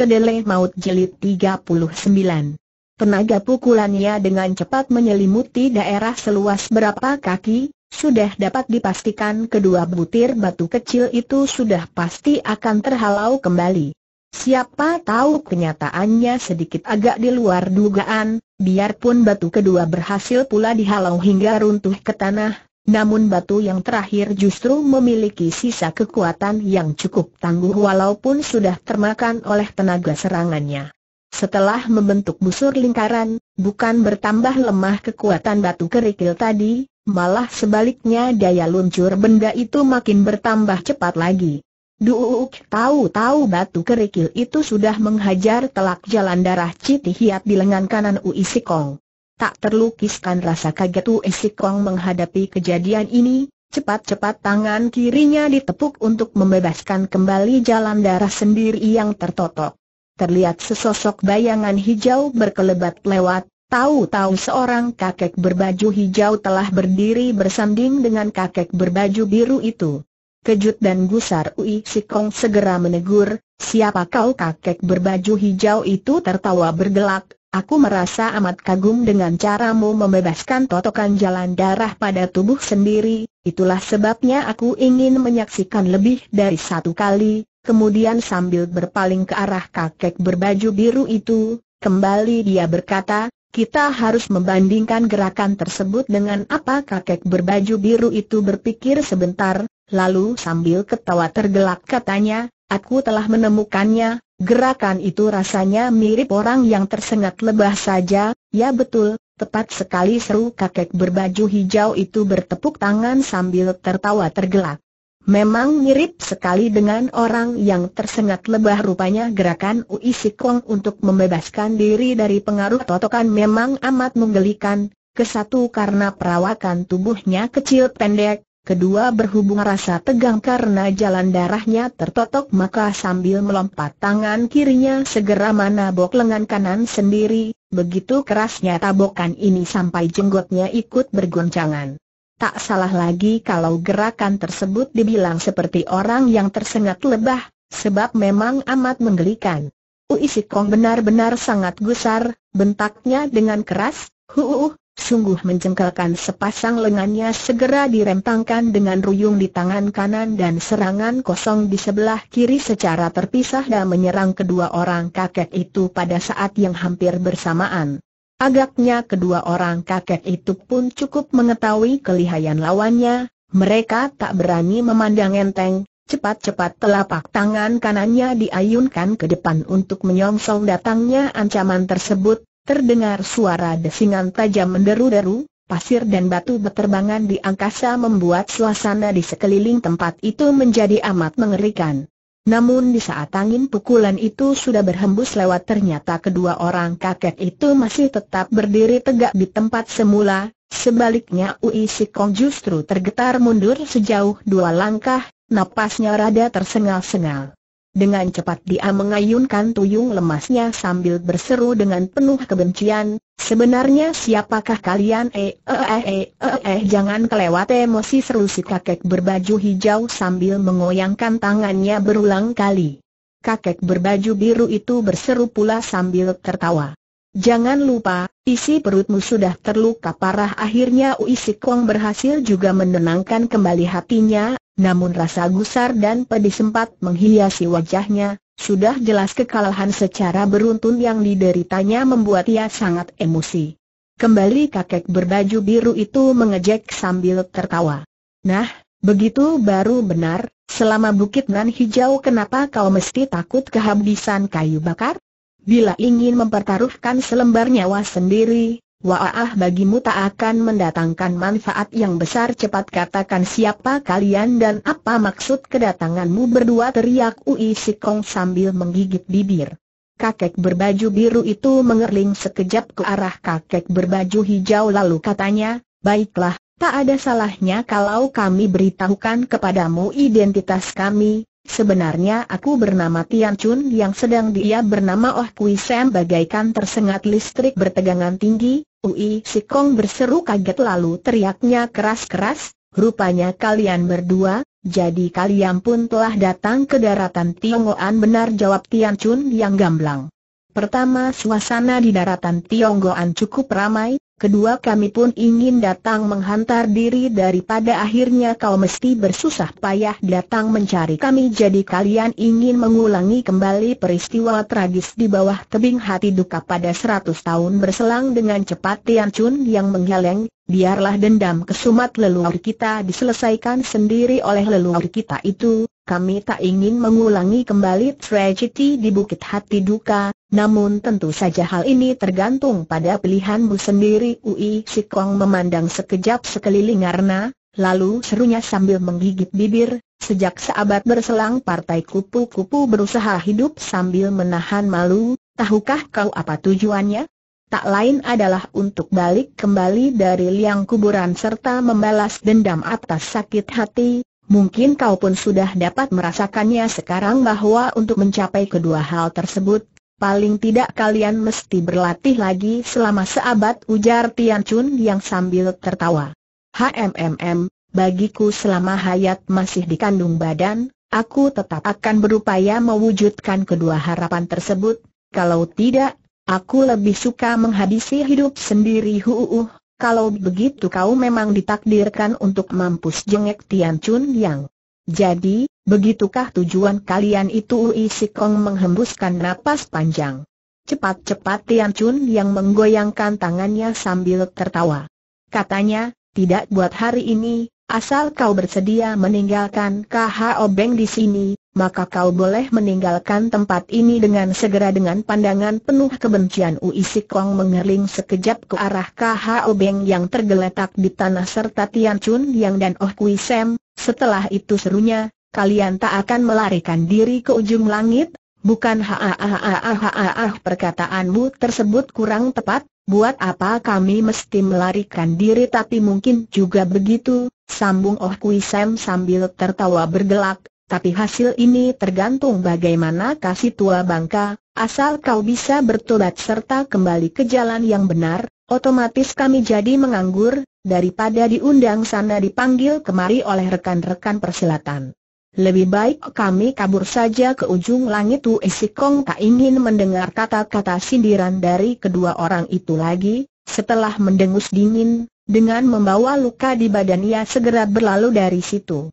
Kedele Maut jelit 39 Tenaga pukulannya dengan cepat menyelimuti daerah seluas berapa kaki, sudah dapat dipastikan kedua butir batu kecil itu sudah pasti akan terhalau kembali. Siapa tahu kenyataannya sedikit agak di luar dugaan, biarpun batu kedua berhasil pula dihalau hingga runtuh ke tanah, namun batu yang terakhir justru memiliki sisa kekuatan yang cukup tangguh walaupun sudah termakan oleh tenaga serangannya. Setelah membentuk busur lingkaran, bukan bertambah lemah kekuatan batu kerikil tadi, malah sebaliknya daya luncur benda itu makin bertambah cepat lagi. Duuk, tahu-tahu batu kerikil itu sudah menghajar telak jalan darah Citi Hiat di lengan kanan Uisikong. Tak terlukiskan rasa kaget Uesi Kong menghadapi kejadian ini, cepat-cepat tangan kirinya ditepuk untuk membebaskan kembali jalan darah sendiri yang tertotok. Terlihat sesosok bayangan hijau berkelebat lewat, tahu-tahu seorang kakek berbaju hijau telah berdiri bersanding dengan kakek berbaju biru itu. Kejut dan gusar Ui Sikong segera menegur, siapa kau kakek berbaju hijau itu tertawa bergelak, Aku merasa amat kagum dengan caramu membebaskan totokan jalan darah pada tubuh sendiri, itulah sebabnya aku ingin menyaksikan lebih dari satu kali, kemudian sambil berpaling ke arah kakek berbaju biru itu, kembali dia berkata, kita harus membandingkan gerakan tersebut dengan apa kakek berbaju biru itu berpikir sebentar, lalu sambil ketawa tergelak katanya, aku telah menemukannya, Gerakan itu rasanya mirip orang yang tersengat lebah saja, ya betul, tepat sekali seru kakek berbaju hijau itu bertepuk tangan sambil tertawa tergelak. Memang mirip sekali dengan orang yang tersengat lebah rupanya gerakan Ui Sikong untuk membebaskan diri dari pengaruh totokan memang amat menggelikan, kesatu karena perawakan tubuhnya kecil pendek, kedua berhubung rasa tegang karena jalan darahnya tertotok maka sambil melompat tangan kirinya segera manabok lengan kanan sendiri, begitu kerasnya tabokan ini sampai jenggotnya ikut bergoncangan. Tak salah lagi kalau gerakan tersebut dibilang seperti orang yang tersengat lebah, sebab memang amat menggelikan. Uisikong benar-benar sangat gusar, bentaknya dengan keras, huuh, sungguh menjengkelkan sepasang lengannya segera direntangkan dengan ruyung di tangan kanan dan serangan kosong di sebelah kiri secara terpisah dan menyerang kedua orang kakek itu pada saat yang hampir bersamaan. Agaknya kedua orang kakek itu pun cukup mengetahui kelihayan lawannya, mereka tak berani memandang enteng, cepat-cepat telapak tangan kanannya diayunkan ke depan untuk menyongsong datangnya ancaman tersebut, Terdengar suara desingan tajam menderu-deru, pasir dan batu berterbangan di angkasa membuat suasana di sekeliling tempat itu menjadi amat mengerikan. Namun di saat angin pukulan itu sudah berhembus lewat ternyata kedua orang kakek itu masih tetap berdiri tegak di tempat semula, sebaliknya Ui Sikong justru tergetar mundur sejauh dua langkah, napasnya rada tersengal-sengal. Dengan cepat dia mengayunkan tuyung lemasnya sambil berseru dengan penuh kebencian, sebenarnya siapakah kalian eh, eh eh eh eh eh, eh jangan kelewat emosi seru si kakek berbaju hijau sambil mengoyangkan tangannya berulang kali. Kakek berbaju biru itu berseru pula sambil tertawa. Jangan lupa, isi perutmu sudah terluka parah akhirnya Uisikong berhasil juga menenangkan kembali hatinya namun rasa gusar dan pedih sempat menghiasi wajahnya, sudah jelas kekalahan secara beruntun yang dideritanya membuat ia sangat emosi. Kembali kakek berbaju biru itu mengejek sambil tertawa. Nah, begitu baru benar, selama bukit nan hijau kenapa kau mesti takut kehabisan kayu bakar? Bila ingin mempertaruhkan selembar nyawa sendiri, Wah bagimu tak akan mendatangkan manfaat yang besar cepat katakan siapa kalian dan apa maksud kedatanganmu berdua teriak Ui Sikong sambil menggigit bibir. Kakek berbaju biru itu mengerling sekejap ke arah kakek berbaju hijau lalu katanya, baiklah, tak ada salahnya kalau kami beritahukan kepadamu identitas kami, Sebenarnya aku bernama Tian Chun yang sedang dia bernama Oh Kui Sam bagaikan tersengat listrik bertegangan tinggi, Ui Sikong berseru kaget lalu teriaknya keras-keras, rupanya kalian berdua, jadi kalian pun telah datang ke daratan Tionggoan benar jawab Tian Chun yang gamblang. Pertama suasana di daratan Tionggoan cukup ramai, kedua kami pun ingin datang menghantar diri daripada akhirnya kau mesti bersusah payah datang mencari kami jadi kalian ingin mengulangi kembali peristiwa tragis di bawah tebing hati duka pada seratus tahun berselang dengan cepat Tian Chun yang menggeleng, biarlah dendam kesumat leluhur kita diselesaikan sendiri oleh leluhur kita itu, kami tak ingin mengulangi kembali tragedi di Bukit Hati Duka, namun tentu saja hal ini tergantung pada pilihanmu sendiri Ui Sikong memandang sekejap sekeliling Arna, lalu serunya sambil menggigit bibir, sejak seabad berselang partai kupu-kupu berusaha hidup sambil menahan malu, tahukah kau apa tujuannya? Tak lain adalah untuk balik kembali dari liang kuburan serta membalas dendam atas sakit hati, Mungkin kau pun sudah dapat merasakannya sekarang bahwa untuk mencapai kedua hal tersebut, paling tidak kalian mesti berlatih lagi selama seabad ujar Tian Chun yang sambil tertawa. HMMM, bagiku selama hayat masih dikandung badan, aku tetap akan berupaya mewujudkan kedua harapan tersebut, kalau tidak, aku lebih suka menghabisi hidup sendiri huuh kalau begitu kau memang ditakdirkan untuk mampus jengek Tian Chun Yang. Jadi, begitukah tujuan kalian itu Ui Sikong menghembuskan napas panjang. Cepat-cepat Tian Chun Yang menggoyangkan tangannya sambil tertawa. Katanya, tidak buat hari ini, asal kau bersedia meninggalkan KHO Beng di sini, maka kau boleh meninggalkan tempat ini dengan segera dengan pandangan penuh kebencian Ui Sikong mengerling sekejap ke arah KHO Beng yang tergeletak di tanah serta Tian Chun Yang dan Oh Kui Sam, setelah itu serunya, kalian tak akan melarikan diri ke ujung langit, bukan ha ah perkataanmu tersebut kurang tepat, Buat apa kami mesti melarikan diri tapi mungkin juga begitu, sambung Oh Kui Sam sambil tertawa bergelak, tapi hasil ini tergantung bagaimana kasih tua bangka, asal kau bisa bertobat serta kembali ke jalan yang benar, otomatis kami jadi menganggur, daripada diundang sana dipanggil kemari oleh rekan-rekan persilatan. Lebih baik kami kabur saja ke ujung langit Tu Esikong tak ingin mendengar kata-kata sindiran dari kedua orang itu lagi, setelah mendengus dingin, dengan membawa luka di badan ia segera berlalu dari situ.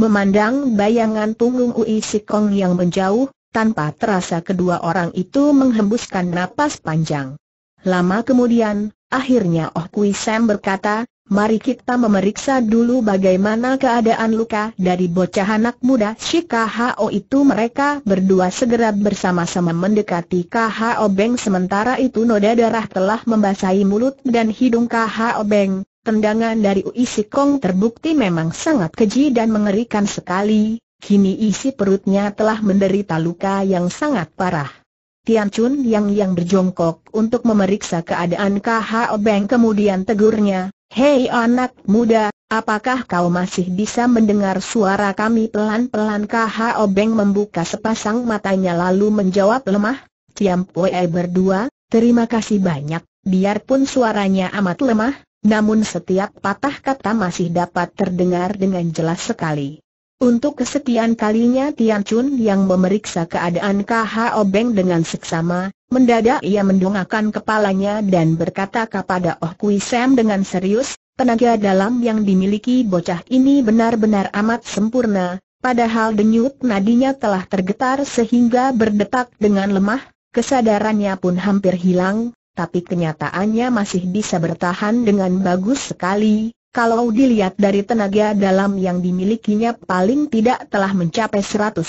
Memandang bayangan punggung Ui Sikong yang menjauh, tanpa terasa kedua orang itu menghembuskan napas panjang. Lama kemudian, akhirnya Oh Kui Sam berkata, Mari kita memeriksa dulu bagaimana keadaan luka dari bocah anak muda si KHO itu Mereka berdua segera bersama-sama mendekati KHO Beng Sementara itu noda darah telah membasahi mulut dan hidung KHO Beng Tendangan dari Uisi Kong terbukti memang sangat keji dan mengerikan sekali, kini isi perutnya telah menderita luka yang sangat parah. Tian Chun yang yang berjongkok untuk memeriksa keadaan KHO Beng kemudian tegurnya, Hei anak muda, apakah kau masih bisa mendengar suara kami pelan-pelan KHO Beng membuka sepasang matanya lalu menjawab lemah, Tiam Pue berdua, terima kasih banyak, biarpun suaranya amat lemah, namun setiap patah kata masih dapat terdengar dengan jelas sekali. Untuk kesekian kalinya Tian Chun yang memeriksa keadaan Kha Obeng dengan seksama, mendadak ia mendongakkan kepalanya dan berkata kepada Oh Kui Sam dengan serius, tenaga dalam yang dimiliki bocah ini benar-benar amat sempurna, padahal denyut nadinya telah tergetar sehingga berdetak dengan lemah, kesadarannya pun hampir hilang, tapi kenyataannya masih bisa bertahan dengan bagus sekali, kalau dilihat dari tenaga dalam yang dimilikinya paling tidak telah mencapai 120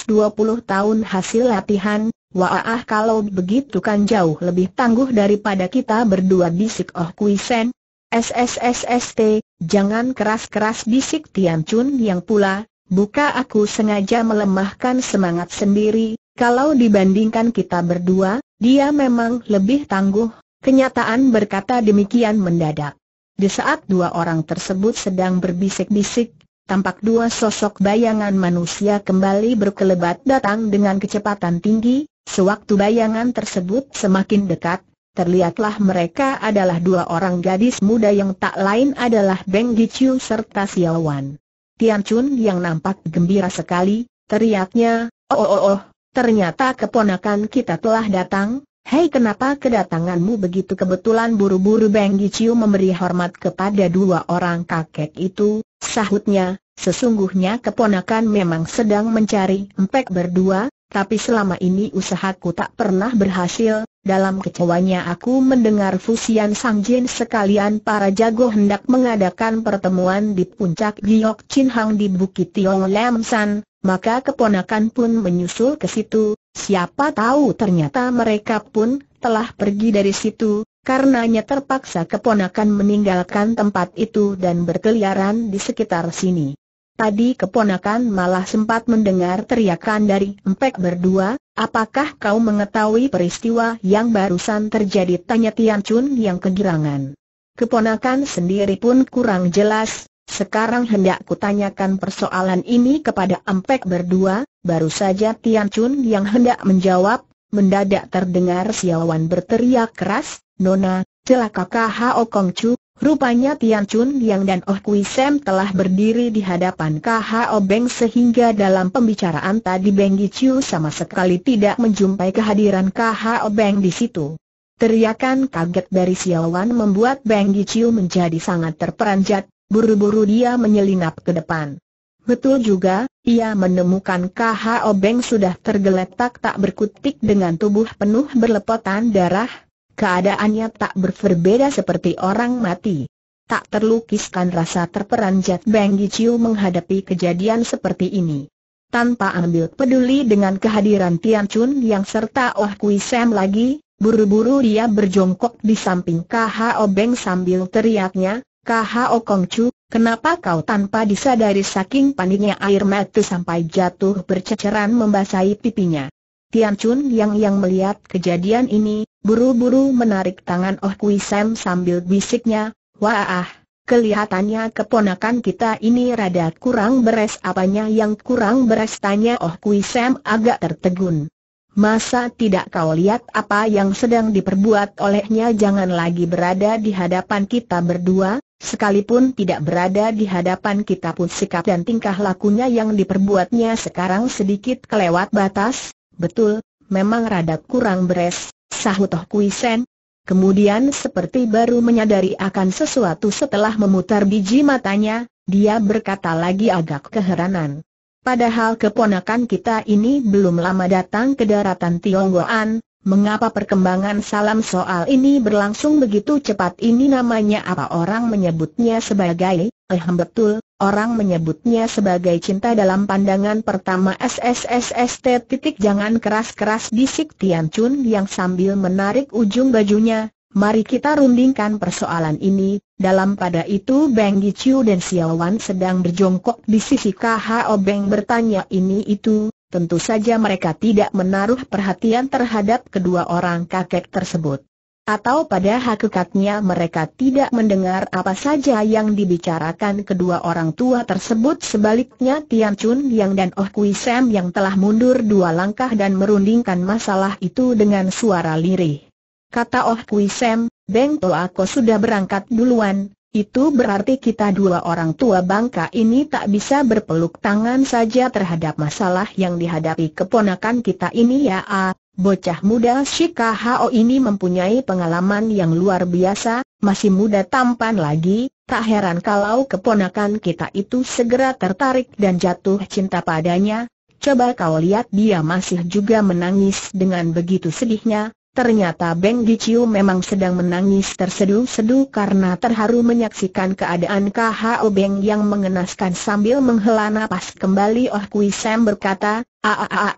tahun hasil latihan, wah kalau begitu kan jauh lebih tangguh daripada kita berdua bisik Oh Kui Sen. SSSST, jangan keras-keras bisik Tian Chun yang pula, buka aku sengaja melemahkan semangat sendiri, kalau dibandingkan kita berdua, dia memang lebih tangguh, Kenyataan berkata demikian mendadak. Di saat dua orang tersebut sedang berbisik-bisik, tampak dua sosok bayangan manusia kembali berkelebat datang dengan kecepatan tinggi, sewaktu bayangan tersebut semakin dekat, terlihatlah mereka adalah dua orang gadis muda yang tak lain adalah Beng Gichu serta Xiaowan. Tian Chun yang nampak gembira sekali, teriaknya, oh oh, oh, oh ternyata keponakan kita telah datang, Hei kenapa kedatanganmu begitu kebetulan buru-buru Beng Giciu memberi hormat kepada dua orang kakek itu, sahutnya, sesungguhnya keponakan memang sedang mencari empek berdua, tapi selama ini usahaku tak pernah berhasil, dalam kecewanya aku mendengar Fusian Sang Jin sekalian para jago hendak mengadakan pertemuan di puncak Giok Chin Hang di Bukit Tiong Lam San, maka keponakan pun menyusul ke situ, Siapa tahu ternyata mereka pun telah pergi dari situ, karenanya terpaksa keponakan meninggalkan tempat itu dan berkeliaran di sekitar sini. Tadi keponakan malah sempat mendengar teriakan dari empek berdua, apakah kau mengetahui peristiwa yang barusan terjadi? Tanya Tian Chun yang kegirangan. Keponakan sendiri pun kurang jelas, sekarang hendak kutanyakan persoalan ini kepada Empek berdua, baru saja Tian Chun yang hendak menjawab, mendadak terdengar Siawan berteriak keras, Nona, celaka Hao Kong Chu, rupanya Tian Chun yang dan Oh Kui Sam telah berdiri di hadapan Hao Beng sehingga dalam pembicaraan tadi Beng Gichu sama sekali tidak menjumpai kehadiran Hao Beng di situ. Teriakan kaget dari Siawan membuat Beng Gichu menjadi sangat terperanjat, Buru-buru dia menyelinap ke depan. Betul juga, ia menemukan KH Obeng sudah tergeletak tak berkutik dengan tubuh penuh berlepotan darah, keadaannya tak berbeda seperti orang mati. Tak terlukiskan rasa terperanjat Beng Giciu menghadapi kejadian seperti ini. Tanpa ambil peduli dengan kehadiran Tian Chun yang serta Oh Kui Sam lagi, buru-buru dia berjongkok di samping KH Obeng sambil teriaknya, KHO Kongcu, kenapa kau tanpa disadari saking paniknya air mata sampai jatuh berceceran membasahi pipinya? Tian Chun yang yang melihat kejadian ini, buru-buru menarik tangan Oh Kui Sam sambil bisiknya, Wah, kelihatannya keponakan kita ini rada kurang beres apanya yang kurang beres tanya Oh Kui Sam agak tertegun. Masa tidak kau lihat apa yang sedang diperbuat olehnya jangan lagi berada di hadapan kita berdua, Sekalipun tidak berada di hadapan kita pun sikap dan tingkah lakunya yang diperbuatnya sekarang sedikit kelewat batas, betul, memang rada kurang beres, sahut Toh Kemudian seperti baru menyadari akan sesuatu setelah memutar biji matanya, dia berkata lagi agak keheranan. Padahal keponakan kita ini belum lama datang ke daratan Tionggoan, Mengapa perkembangan salam soal ini berlangsung begitu cepat ini namanya apa orang menyebutnya sebagai eh betul, orang menyebutnya sebagai cinta dalam pandangan pertama SSSST titik jangan keras-keras bisik Tian Chun yang sambil menarik ujung bajunya, mari kita rundingkan persoalan ini, dalam pada itu Beng Gichu dan Xiao Wan sedang berjongkok di sisi KHO Beng bertanya ini itu, tentu saja mereka tidak menaruh perhatian terhadap kedua orang kakek tersebut. Atau pada hakikatnya mereka tidak mendengar apa saja yang dibicarakan kedua orang tua tersebut sebaliknya Tian Chun Yang dan Oh Kui Sam yang telah mundur dua langkah dan merundingkan masalah itu dengan suara lirih. Kata Oh Kui Sam, Beng Toa Ko sudah berangkat duluan, itu berarti kita dua orang tua bangka ini tak bisa berpeluk tangan saja terhadap masalah yang dihadapi keponakan kita ini ya a. Bocah muda Shika Hao ini mempunyai pengalaman yang luar biasa, masih muda tampan lagi, tak heran kalau keponakan kita itu segera tertarik dan jatuh cinta padanya. Coba kau lihat dia masih juga menangis dengan begitu sedihnya, Ternyata Beng Giciu memang sedang menangis terseduh-seduh karena terharu menyaksikan keadaan KHO Beng yang mengenaskan sambil menghela napas kembali Oh Kui Sam berkata,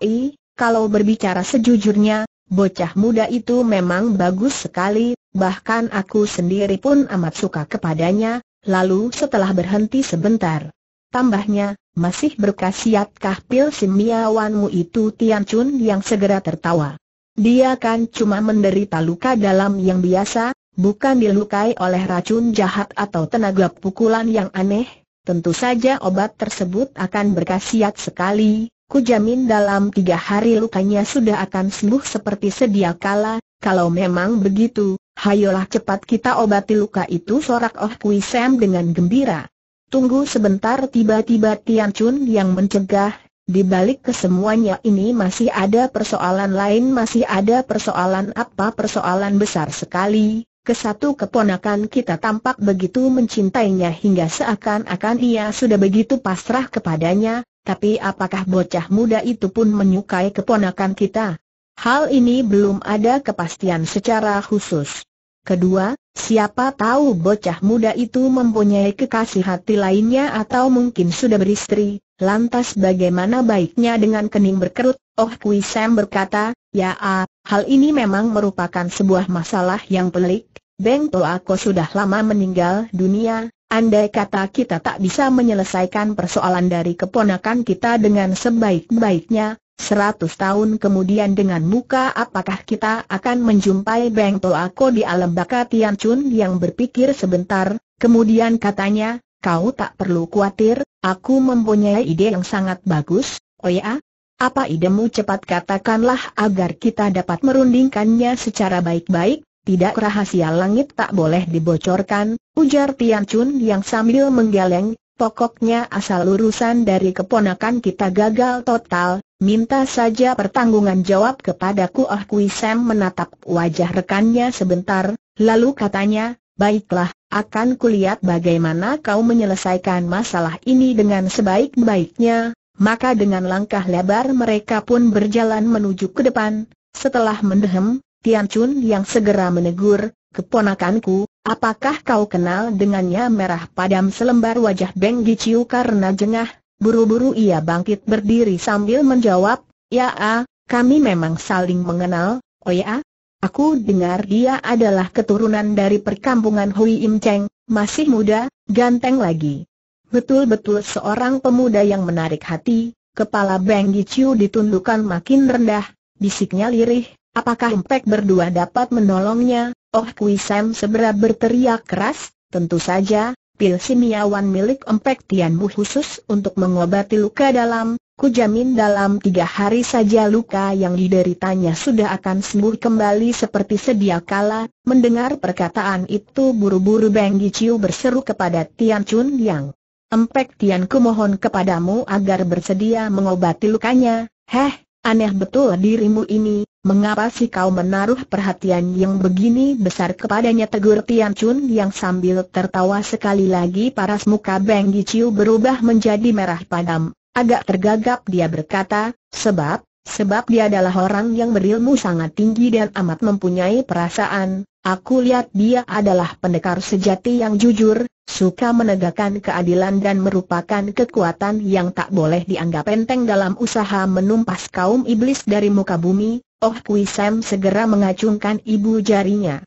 i, kalau berbicara sejujurnya, bocah muda itu memang bagus sekali, bahkan aku sendiri pun amat suka kepadanya, lalu setelah berhenti sebentar. Tambahnya, masih berkasiatkah pil simiawanmu itu Tian Chun yang segera tertawa. Dia kan cuma menderita luka dalam yang biasa, bukan dilukai oleh racun jahat atau tenaga pukulan yang aneh, tentu saja obat tersebut akan berkhasiat sekali, kujamin dalam tiga hari lukanya sudah akan sembuh seperti sedia kala, kalau memang begitu, hayolah cepat kita obati luka itu sorak Oh Kui Sam dengan gembira. Tunggu sebentar tiba-tiba Tian Chun yang mencegah, di balik kesemuanya ini masih ada persoalan lain masih ada persoalan apa persoalan besar sekali, kesatu keponakan kita tampak begitu mencintainya hingga seakan-akan ia sudah begitu pasrah kepadanya, tapi apakah bocah muda itu pun menyukai keponakan kita? Hal ini belum ada kepastian secara khusus. Kedua, siapa tahu bocah muda itu mempunyai kekasih hati lainnya atau mungkin sudah beristri, Lantas bagaimana baiknya dengan kening berkerut? Oh Kui Sam berkata, ya ah, hal ini memang merupakan sebuah masalah yang pelik. Beng Toako sudah lama meninggal dunia, andai kata kita tak bisa menyelesaikan persoalan dari keponakan kita dengan sebaik-baiknya, seratus tahun kemudian dengan muka apakah kita akan menjumpai Beng Toako di alam baka Tian Chun yang berpikir sebentar, kemudian katanya, kau tak perlu khawatir, aku mempunyai ide yang sangat bagus, oh ya? Apa idemu cepat katakanlah agar kita dapat merundingkannya secara baik-baik, tidak rahasia langit tak boleh dibocorkan, ujar Tian Chun yang sambil menggeleng, pokoknya asal urusan dari keponakan kita gagal total, minta saja pertanggungan jawab kepadaku Ah Kui Sam menatap wajah rekannya sebentar, lalu katanya, baiklah, akan kulihat bagaimana kau menyelesaikan masalah ini dengan sebaik-baiknya, maka dengan langkah lebar mereka pun berjalan menuju ke depan, setelah mendehem, Tian Chun yang segera menegur, keponakanku, apakah kau kenal dengannya merah padam selembar wajah Beng Giciu karena jengah, buru-buru ia bangkit berdiri sambil menjawab, ya ah, kami memang saling mengenal, oh ya, Aku dengar dia adalah keturunan dari perkampungan Hui Im Cheng, masih muda, ganteng lagi. Betul-betul seorang pemuda yang menarik hati, kepala Beng Gichu ditundukkan makin rendah, bisiknya lirih, apakah Empek berdua dapat menolongnya? Oh Kui Sam segera berteriak keras, tentu saja, pil simiawan milik Empek Tianmu khusus untuk mengobati luka dalam, Ku jamin dalam tiga hari saja luka yang dideritanya sudah akan sembuh kembali seperti sedia kala. Mendengar perkataan itu buru-buru Beng Giciu berseru kepada Tian Chun Yang. Empek Tian ku mohon kepadamu agar bersedia mengobati lukanya. Heh, aneh betul dirimu ini, mengapa sih kau menaruh perhatian yang begini besar kepadanya tegur Tian Chun Yang sambil tertawa sekali lagi paras muka Beng Giciu berubah menjadi merah padam. Agak tergagap dia berkata, sebab, sebab dia adalah orang yang berilmu sangat tinggi dan amat mempunyai perasaan, aku lihat dia adalah pendekar sejati yang jujur, suka menegakkan keadilan dan merupakan kekuatan yang tak boleh dianggap enteng dalam usaha menumpas kaum iblis dari muka bumi, Oh Kui Sam segera mengacungkan ibu jarinya.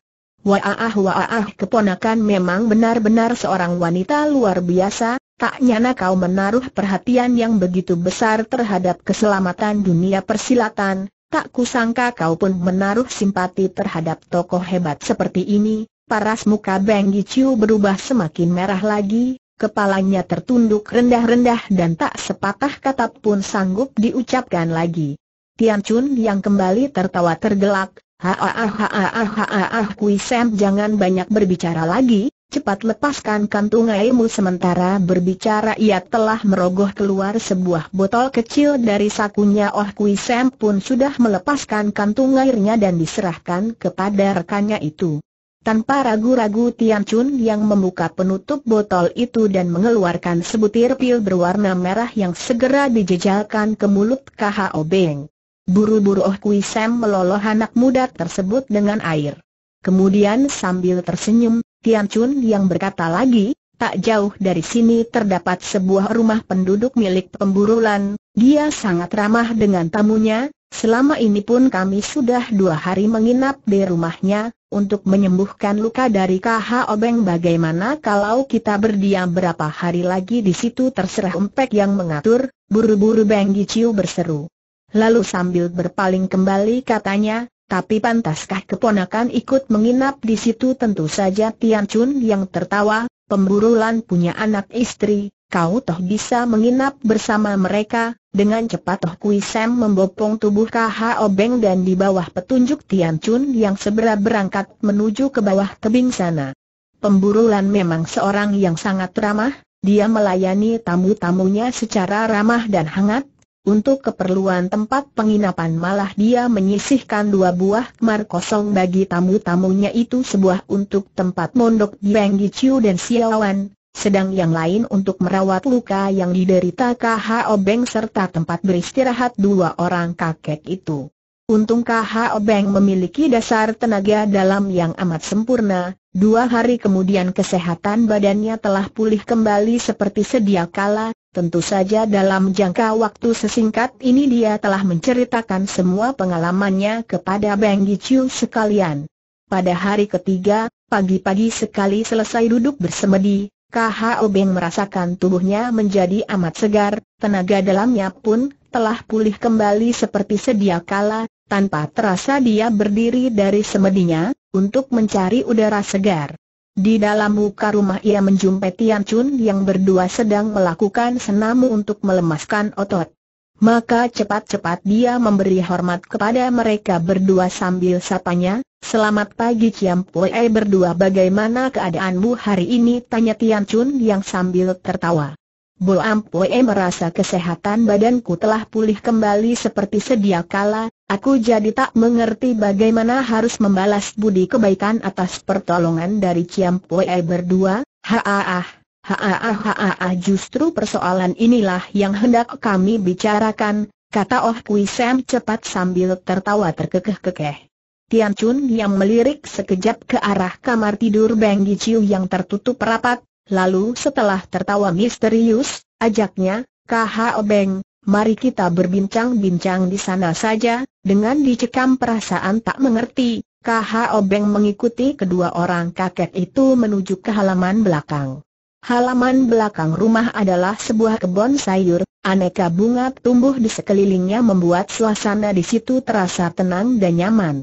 Waah waah keponakan memang benar-benar seorang wanita luar biasa, Tak nyana kau menaruh perhatian yang begitu besar terhadap keselamatan dunia persilatan, tak kusangka kau pun menaruh simpati terhadap tokoh hebat seperti ini. Paras muka Beng Giciu berubah semakin merah lagi, kepalanya tertunduk rendah-rendah dan tak sepatah kata pun sanggup diucapkan lagi. Tian Chun yang kembali tertawa tergelak, Ha ha ha ha ha Kui Sam jangan banyak berbicara lagi, cepat lepaskan kantung airmu sementara berbicara ia telah merogoh keluar sebuah botol kecil dari sakunya Oh Kui Sam pun sudah melepaskan kantung airnya dan diserahkan kepada rekannya itu. Tanpa ragu-ragu Tian Chun yang membuka penutup botol itu dan mengeluarkan sebutir pil berwarna merah yang segera dijejalkan ke mulut K.H.O. Beng. Buru-buru Oh Kui Sam meloloh anak muda tersebut dengan air. Kemudian sambil tersenyum, Tian Chun yang berkata lagi, tak jauh dari sini terdapat sebuah rumah penduduk milik pemburulan, dia sangat ramah dengan tamunya, selama ini pun kami sudah dua hari menginap di rumahnya, untuk menyembuhkan luka dari KH Obeng bagaimana kalau kita berdiam berapa hari lagi di situ terserah empek yang mengatur, buru-buru Beng Giciu berseru. Lalu sambil berpaling kembali katanya, tapi pantaskah keponakan ikut menginap di situ tentu saja Tian Chun yang tertawa, Pemburu Lan punya anak istri, kau toh bisa menginap bersama mereka, dengan cepat toh Kui Sam membopong tubuh KHO Obeng dan di bawah petunjuk Tian Chun yang segera berangkat menuju ke bawah tebing sana. Pemburu Lan memang seorang yang sangat ramah, dia melayani tamu-tamunya secara ramah dan hangat, untuk keperluan tempat penginapan malah dia menyisihkan dua buah kamar kosong bagi tamu-tamunya itu sebuah untuk tempat mondok Biang Giciu dan Siawan, sedang yang lain untuk merawat luka yang diderita KH Obeng serta tempat beristirahat dua orang kakek itu. Untung KH Obeng memiliki dasar tenaga dalam yang amat sempurna, dua hari kemudian kesehatan badannya telah pulih kembali seperti sedia kala, Tentu saja dalam jangka waktu sesingkat ini dia telah menceritakan semua pengalamannya kepada Beng Gichu sekalian. Pada hari ketiga, pagi-pagi sekali selesai duduk bersemedi, KHO Beng merasakan tubuhnya menjadi amat segar, tenaga dalamnya pun telah pulih kembali seperti sedia kala, tanpa terasa dia berdiri dari semedinya, untuk mencari udara segar. Di dalam muka rumah ia menjumpai Tian Chun yang berdua sedang melakukan senam untuk melemaskan otot. Maka cepat-cepat dia memberi hormat kepada mereka berdua sambil sapanya, Selamat pagi Ciam Pue berdua bagaimana keadaanmu hari ini tanya Tian Chun yang sambil tertawa. Bo Ampoe merasa kesehatan badanku telah pulih kembali seperti sedia kala, aku jadi tak mengerti bagaimana harus membalas budi kebaikan atas pertolongan dari Ciampoe berdua, haaah, haaah haaah justru persoalan inilah yang hendak kami bicarakan, kata Oh Kui Sam cepat sambil tertawa terkekeh-kekeh. Tian Chun yang melirik sekejap ke arah kamar tidur Beng Chiu yang tertutup rapat, Lalu setelah tertawa misterius, ajaknya, KH Obeng, mari kita berbincang-bincang di sana saja, dengan dicekam perasaan tak mengerti, KH Obeng mengikuti kedua orang kakek itu menuju ke halaman belakang. Halaman belakang rumah adalah sebuah kebun sayur, aneka bunga tumbuh di sekelilingnya membuat suasana di situ terasa tenang dan nyaman.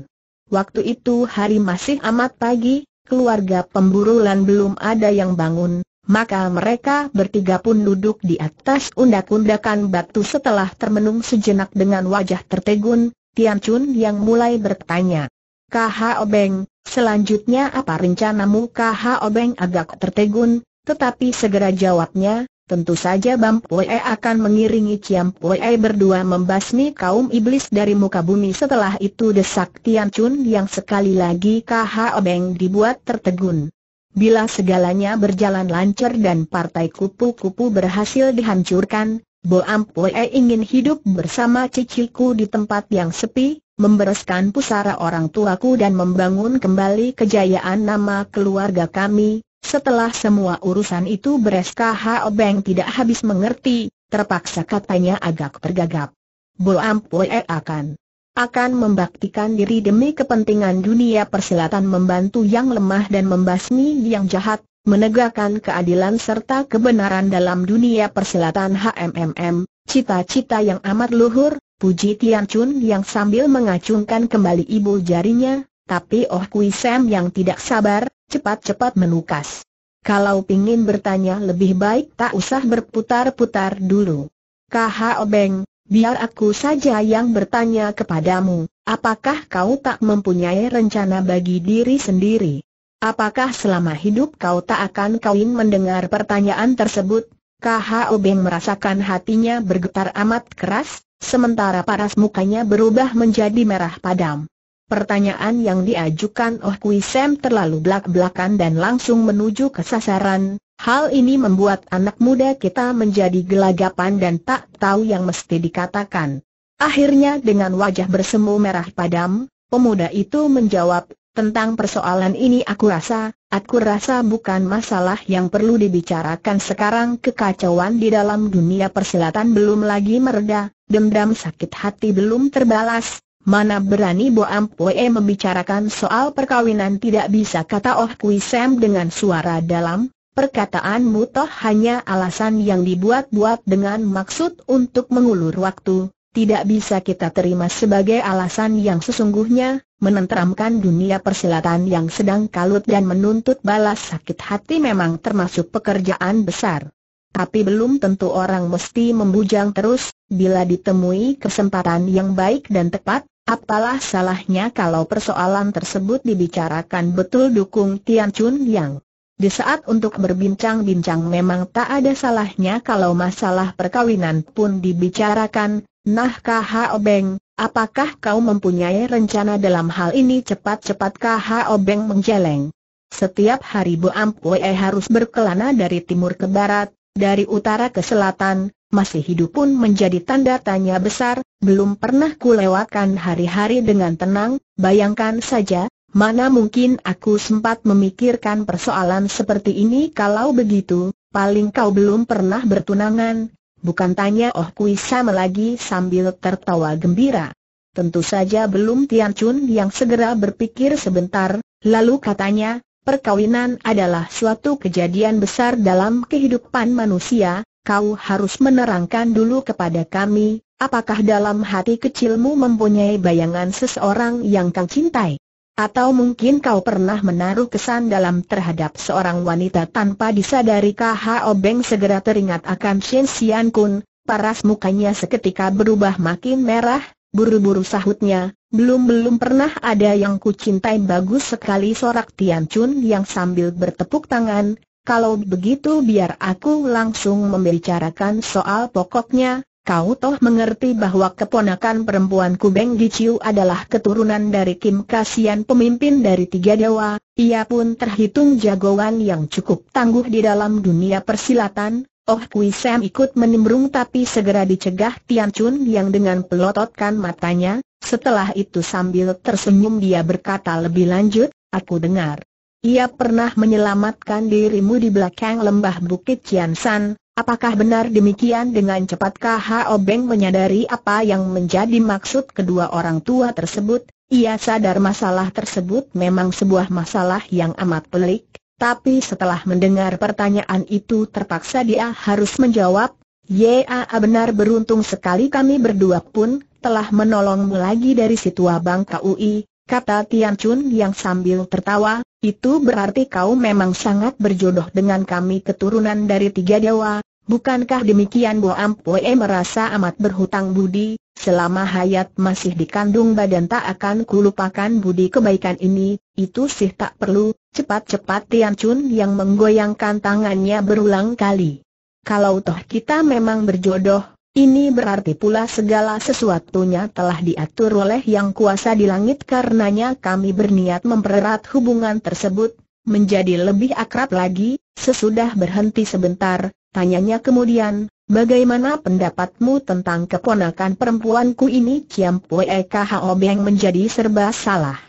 Waktu itu hari masih amat pagi, keluarga pemburulan belum ada yang bangun, maka mereka bertiga pun duduk di atas undak-undakan batu setelah termenung sejenak dengan wajah tertegun, Tian Chun yang mulai bertanya. KH Obeng, selanjutnya apa rencanamu KH Obeng agak tertegun, tetapi segera jawabnya, Tentu saja Bam Pue akan mengiringi Ciam Pue berdua membasmi kaum iblis dari muka bumi setelah itu desak Tian Chun yang sekali lagi KH Obeng dibuat tertegun. Bila segalanya berjalan lancar dan partai kupu-kupu berhasil dihancurkan, Bo Ampue ingin hidup bersama ciciku di tempat yang sepi, membereskan pusara orang tuaku dan membangun kembali kejayaan nama keluarga kami, setelah semua urusan itu beres KH Obeng tidak habis mengerti, terpaksa katanya agak tergagap. Bo Ampue eh, akan akan membaktikan diri demi kepentingan dunia persilatan membantu yang lemah dan membasmi yang jahat, menegakkan keadilan serta kebenaran dalam dunia persilatan HMMM, cita-cita yang amat luhur, puji Tian Chun yang sambil mengacungkan kembali ibu jarinya, tapi Oh Kui Sam yang tidak sabar, cepat-cepat menukas. Kalau pingin bertanya lebih baik tak usah berputar-putar dulu. KH Obeng, biar aku saja yang bertanya kepadamu, apakah kau tak mempunyai rencana bagi diri sendiri? Apakah selama hidup kau tak akan kawin mendengar pertanyaan tersebut? KH Obeng merasakan hatinya bergetar amat keras, sementara paras mukanya berubah menjadi merah padam. Pertanyaan yang diajukan Oh Kui Sam terlalu belak-belakan dan langsung menuju ke sasaran, hal ini membuat anak muda kita menjadi gelagapan dan tak tahu yang mesti dikatakan. Akhirnya dengan wajah bersemu merah padam, pemuda itu menjawab, tentang persoalan ini aku rasa, aku rasa bukan masalah yang perlu dibicarakan sekarang kekacauan di dalam dunia persilatan belum lagi mereda, dendam sakit hati belum terbalas, Mana berani Bo Ampoe membicarakan soal perkawinan tidak bisa kata Oh Kui Sam dengan suara dalam, perkataanmu toh hanya alasan yang dibuat-buat dengan maksud untuk mengulur waktu, tidak bisa kita terima sebagai alasan yang sesungguhnya, menenteramkan dunia persilatan yang sedang kalut dan menuntut balas sakit hati memang termasuk pekerjaan besar. Tapi belum tentu orang mesti membujang terus, bila ditemui kesempatan yang baik dan tepat, Apalah salahnya kalau persoalan tersebut dibicarakan betul dukung Tian Chun Yang. Di saat untuk berbincang-bincang memang tak ada salahnya kalau masalah perkawinan pun dibicarakan, nah K.H.O. Beng, apakah kau mempunyai rencana dalam hal ini cepat-cepat K.H.O. Beng menjeleng? Setiap hari Bu Ampue harus berkelana dari timur ke barat, dari utara ke selatan, masih hidup pun menjadi tanda tanya besar, belum pernah kulewatkan hari-hari dengan tenang, bayangkan saja, mana mungkin aku sempat memikirkan persoalan seperti ini kalau begitu, paling kau belum pernah bertunangan, bukan tanya Oh Kui Sam lagi sambil tertawa gembira. Tentu saja belum Tian Chun yang segera berpikir sebentar, lalu katanya, perkawinan adalah suatu kejadian besar dalam kehidupan manusia, kau harus menerangkan dulu kepada kami, apakah dalam hati kecilmu mempunyai bayangan seseorang yang kau cintai? Atau mungkin kau pernah menaruh kesan dalam terhadap seorang wanita tanpa disadari kah Obeng segera teringat akan Shen Xian Kun, paras mukanya seketika berubah makin merah, buru-buru sahutnya, belum-belum pernah ada yang kucintai bagus sekali sorak Tian Chun yang sambil bertepuk tangan, kalau begitu biar aku langsung membicarakan soal pokoknya, kau toh mengerti bahwa keponakan perempuanku Beng Giciu adalah keturunan dari Kim Kasian pemimpin dari tiga dewa, ia pun terhitung jagoan yang cukup tangguh di dalam dunia persilatan, Oh Kui Sam ikut menimbrung tapi segera dicegah Tian Chun yang dengan pelototkan matanya, setelah itu sambil tersenyum dia berkata lebih lanjut, aku dengar. Ia pernah menyelamatkan dirimu di belakang lembah Bukit Ciansan, apakah benar demikian dengan cepat Haobeng Obeng menyadari apa yang menjadi maksud kedua orang tua tersebut, ia sadar masalah tersebut memang sebuah masalah yang amat pelik, tapi setelah mendengar pertanyaan itu terpaksa dia harus menjawab, Ya benar beruntung sekali kami berdua pun telah menolongmu lagi dari situa Bang KUI, kata Tian Chun yang sambil tertawa, itu berarti kau memang sangat berjodoh dengan kami keturunan dari tiga dewa, bukankah demikian Bo Ampue merasa amat berhutang budi, selama hayat masih dikandung badan tak akan kulupakan budi kebaikan ini, itu sih tak perlu, cepat-cepat Tian Chun yang menggoyangkan tangannya berulang kali. Kalau toh kita memang berjodoh, ini berarti pula segala sesuatunya telah diatur oleh yang kuasa di langit karenanya kami berniat mempererat hubungan tersebut, menjadi lebih akrab lagi, sesudah berhenti sebentar, tanyanya kemudian, bagaimana pendapatmu tentang keponakan perempuanku ini Kiam Pue Kho Beng menjadi serba salah.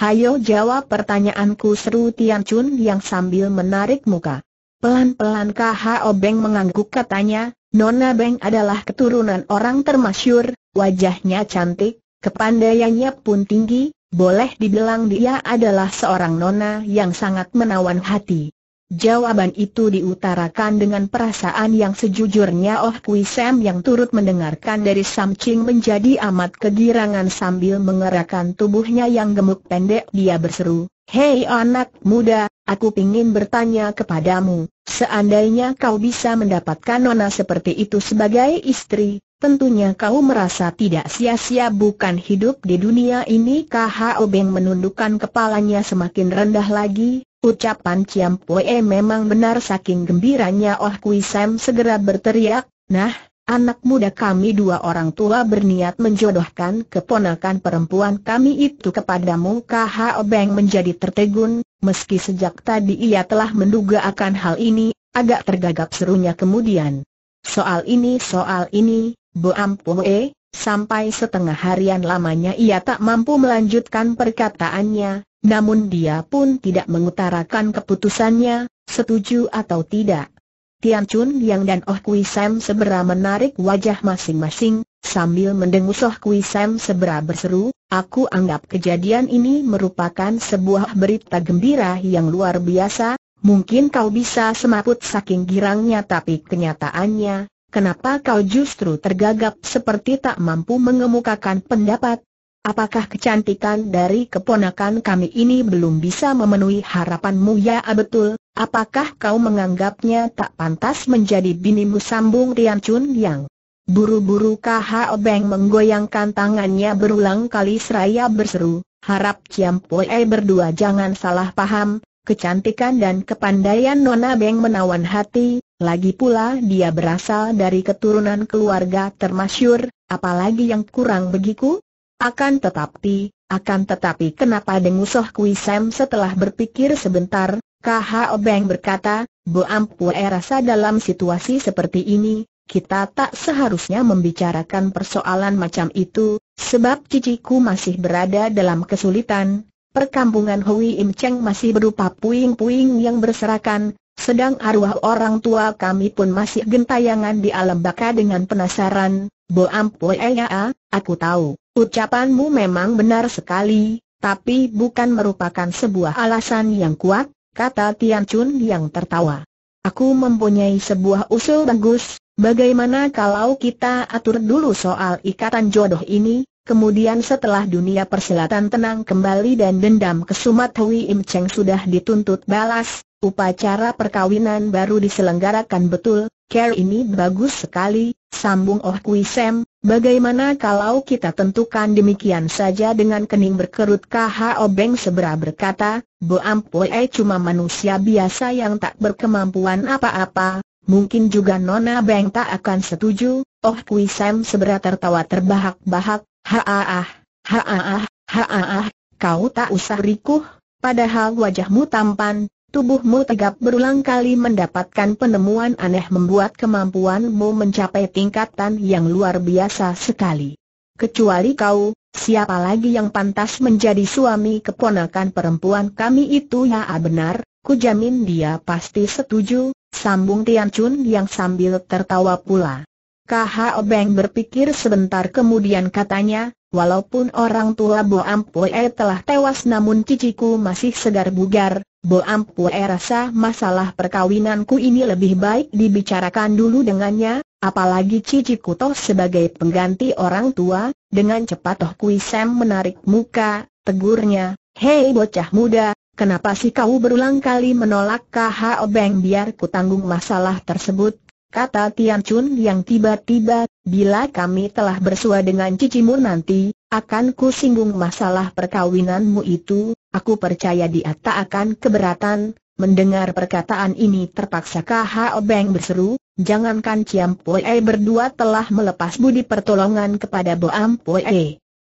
Hayo jawab pertanyaanku seru Tian Chun yang sambil menarik muka. Pelan-pelan Kho Beng mengangguk katanya, Nona Beng adalah keturunan orang termasyur, wajahnya cantik, kepandaiannya pun tinggi, boleh dibilang dia adalah seorang nona yang sangat menawan hati. Jawaban itu diutarakan dengan perasaan yang sejujurnya Oh Kui Sam yang turut mendengarkan dari Sam Ching menjadi amat kegirangan sambil mengerahkan tubuhnya yang gemuk pendek dia berseru, Hei anak muda, Aku ingin bertanya kepadamu, seandainya kau bisa mendapatkan nona seperti itu sebagai istri, tentunya kau merasa tidak sia-sia bukan hidup di dunia ini K.H.O. Beng menundukkan kepalanya semakin rendah lagi, ucapan Ciam Pue memang benar saking gembiranya Oh Kui Sam segera berteriak, nah, Anak muda kami dua orang tua berniat menjodohkan keponakan perempuan kami itu kepadamu KH Obeng menjadi tertegun, meski sejak tadi ia telah menduga akan hal ini, agak tergagap serunya kemudian. Soal ini soal ini, Bo Ampue, sampai setengah harian lamanya ia tak mampu melanjutkan perkataannya, namun dia pun tidak mengutarakan keputusannya, setuju atau tidak. Tian Chun Yang dan Oh Kui Sam sebera menarik wajah masing-masing, sambil mendengus Oh Kui Sam sebera berseru, aku anggap kejadian ini merupakan sebuah berita gembira yang luar biasa, mungkin kau bisa semaput saking girangnya tapi kenyataannya, kenapa kau justru tergagap seperti tak mampu mengemukakan pendapat, Apakah kecantikan dari keponakan kami ini belum bisa memenuhi harapanmu ya betul? Apakah kau menganggapnya tak pantas menjadi binimu sambung Rian Chun Yang? Buru-buru KHO Beng menggoyangkan tangannya berulang kali seraya berseru, harap Ciam Poe berdua jangan salah paham, kecantikan dan kepandaian Nona Beng menawan hati, lagi pula dia berasal dari keturunan keluarga termasyur, apalagi yang kurang begiku? Akan tetapi, akan tetapi kenapa dengusoh Kui Sam setelah berpikir sebentar, KH Obeng berkata, Ampu e eh, rasa dalam situasi seperti ini, kita tak seharusnya membicarakan persoalan macam itu, sebab ciciku masih berada dalam kesulitan, perkampungan Hui Im Cheng masih berupa puing-puing yang berserakan, sedang arwah orang tua kami pun masih gentayangan di alam baka dengan penasaran, Bo e eh, ya, aku tahu. Ucapanmu memang benar sekali, tapi bukan merupakan sebuah alasan yang kuat, kata Tian Chun yang tertawa. Aku mempunyai sebuah usul bagus, bagaimana kalau kita atur dulu soal ikatan jodoh ini, kemudian setelah dunia persilatan tenang kembali dan dendam ke Sumat Hui Im Cheng sudah dituntut balas, upacara perkawinan baru diselenggarakan betul, care ini bagus sekali, sambung Oh Kui Sem. Bagaimana kalau kita tentukan demikian saja dengan kening berkerut KHO obeng Sebera berkata, Bo Ampue eh, cuma manusia biasa yang tak berkemampuan apa-apa, mungkin juga Nona Beng tak akan setuju, Oh Kui Sam Sebera tertawa terbahak-bahak, haah, haah, haah, kau tak usah rikuh, padahal wajahmu tampan, Tubuhmu tegap berulang kali mendapatkan penemuan aneh membuat kemampuanmu mencapai tingkatan yang luar biasa sekali. Kecuali kau, siapa lagi yang pantas menjadi suami keponakan perempuan kami itu ya benar, ku jamin dia pasti setuju, sambung Tian Chun yang sambil tertawa pula. KH Obeng berpikir sebentar kemudian katanya, walaupun orang tua Bo Ampue telah tewas namun ciciku masih segar bugar, Bo Ampue rasa masalah perkawinanku ini lebih baik dibicarakan dulu dengannya, apalagi ciciku toh sebagai pengganti orang tua, dengan cepat toh Kui Sam menarik muka, tegurnya, hei bocah muda, Kenapa sih kau berulang kali menolak KH Obeng biar ku tanggung masalah tersebut? kata Tian Chun yang tiba-tiba, bila kami telah bersua dengan cicimu nanti, akan ku singgung masalah perkawinanmu itu, aku percaya dia tak akan keberatan, Mendengar perkataan ini terpaksa K.H.O. Beng berseru, jangankan Ciam Pue berdua telah melepas budi pertolongan kepada Boam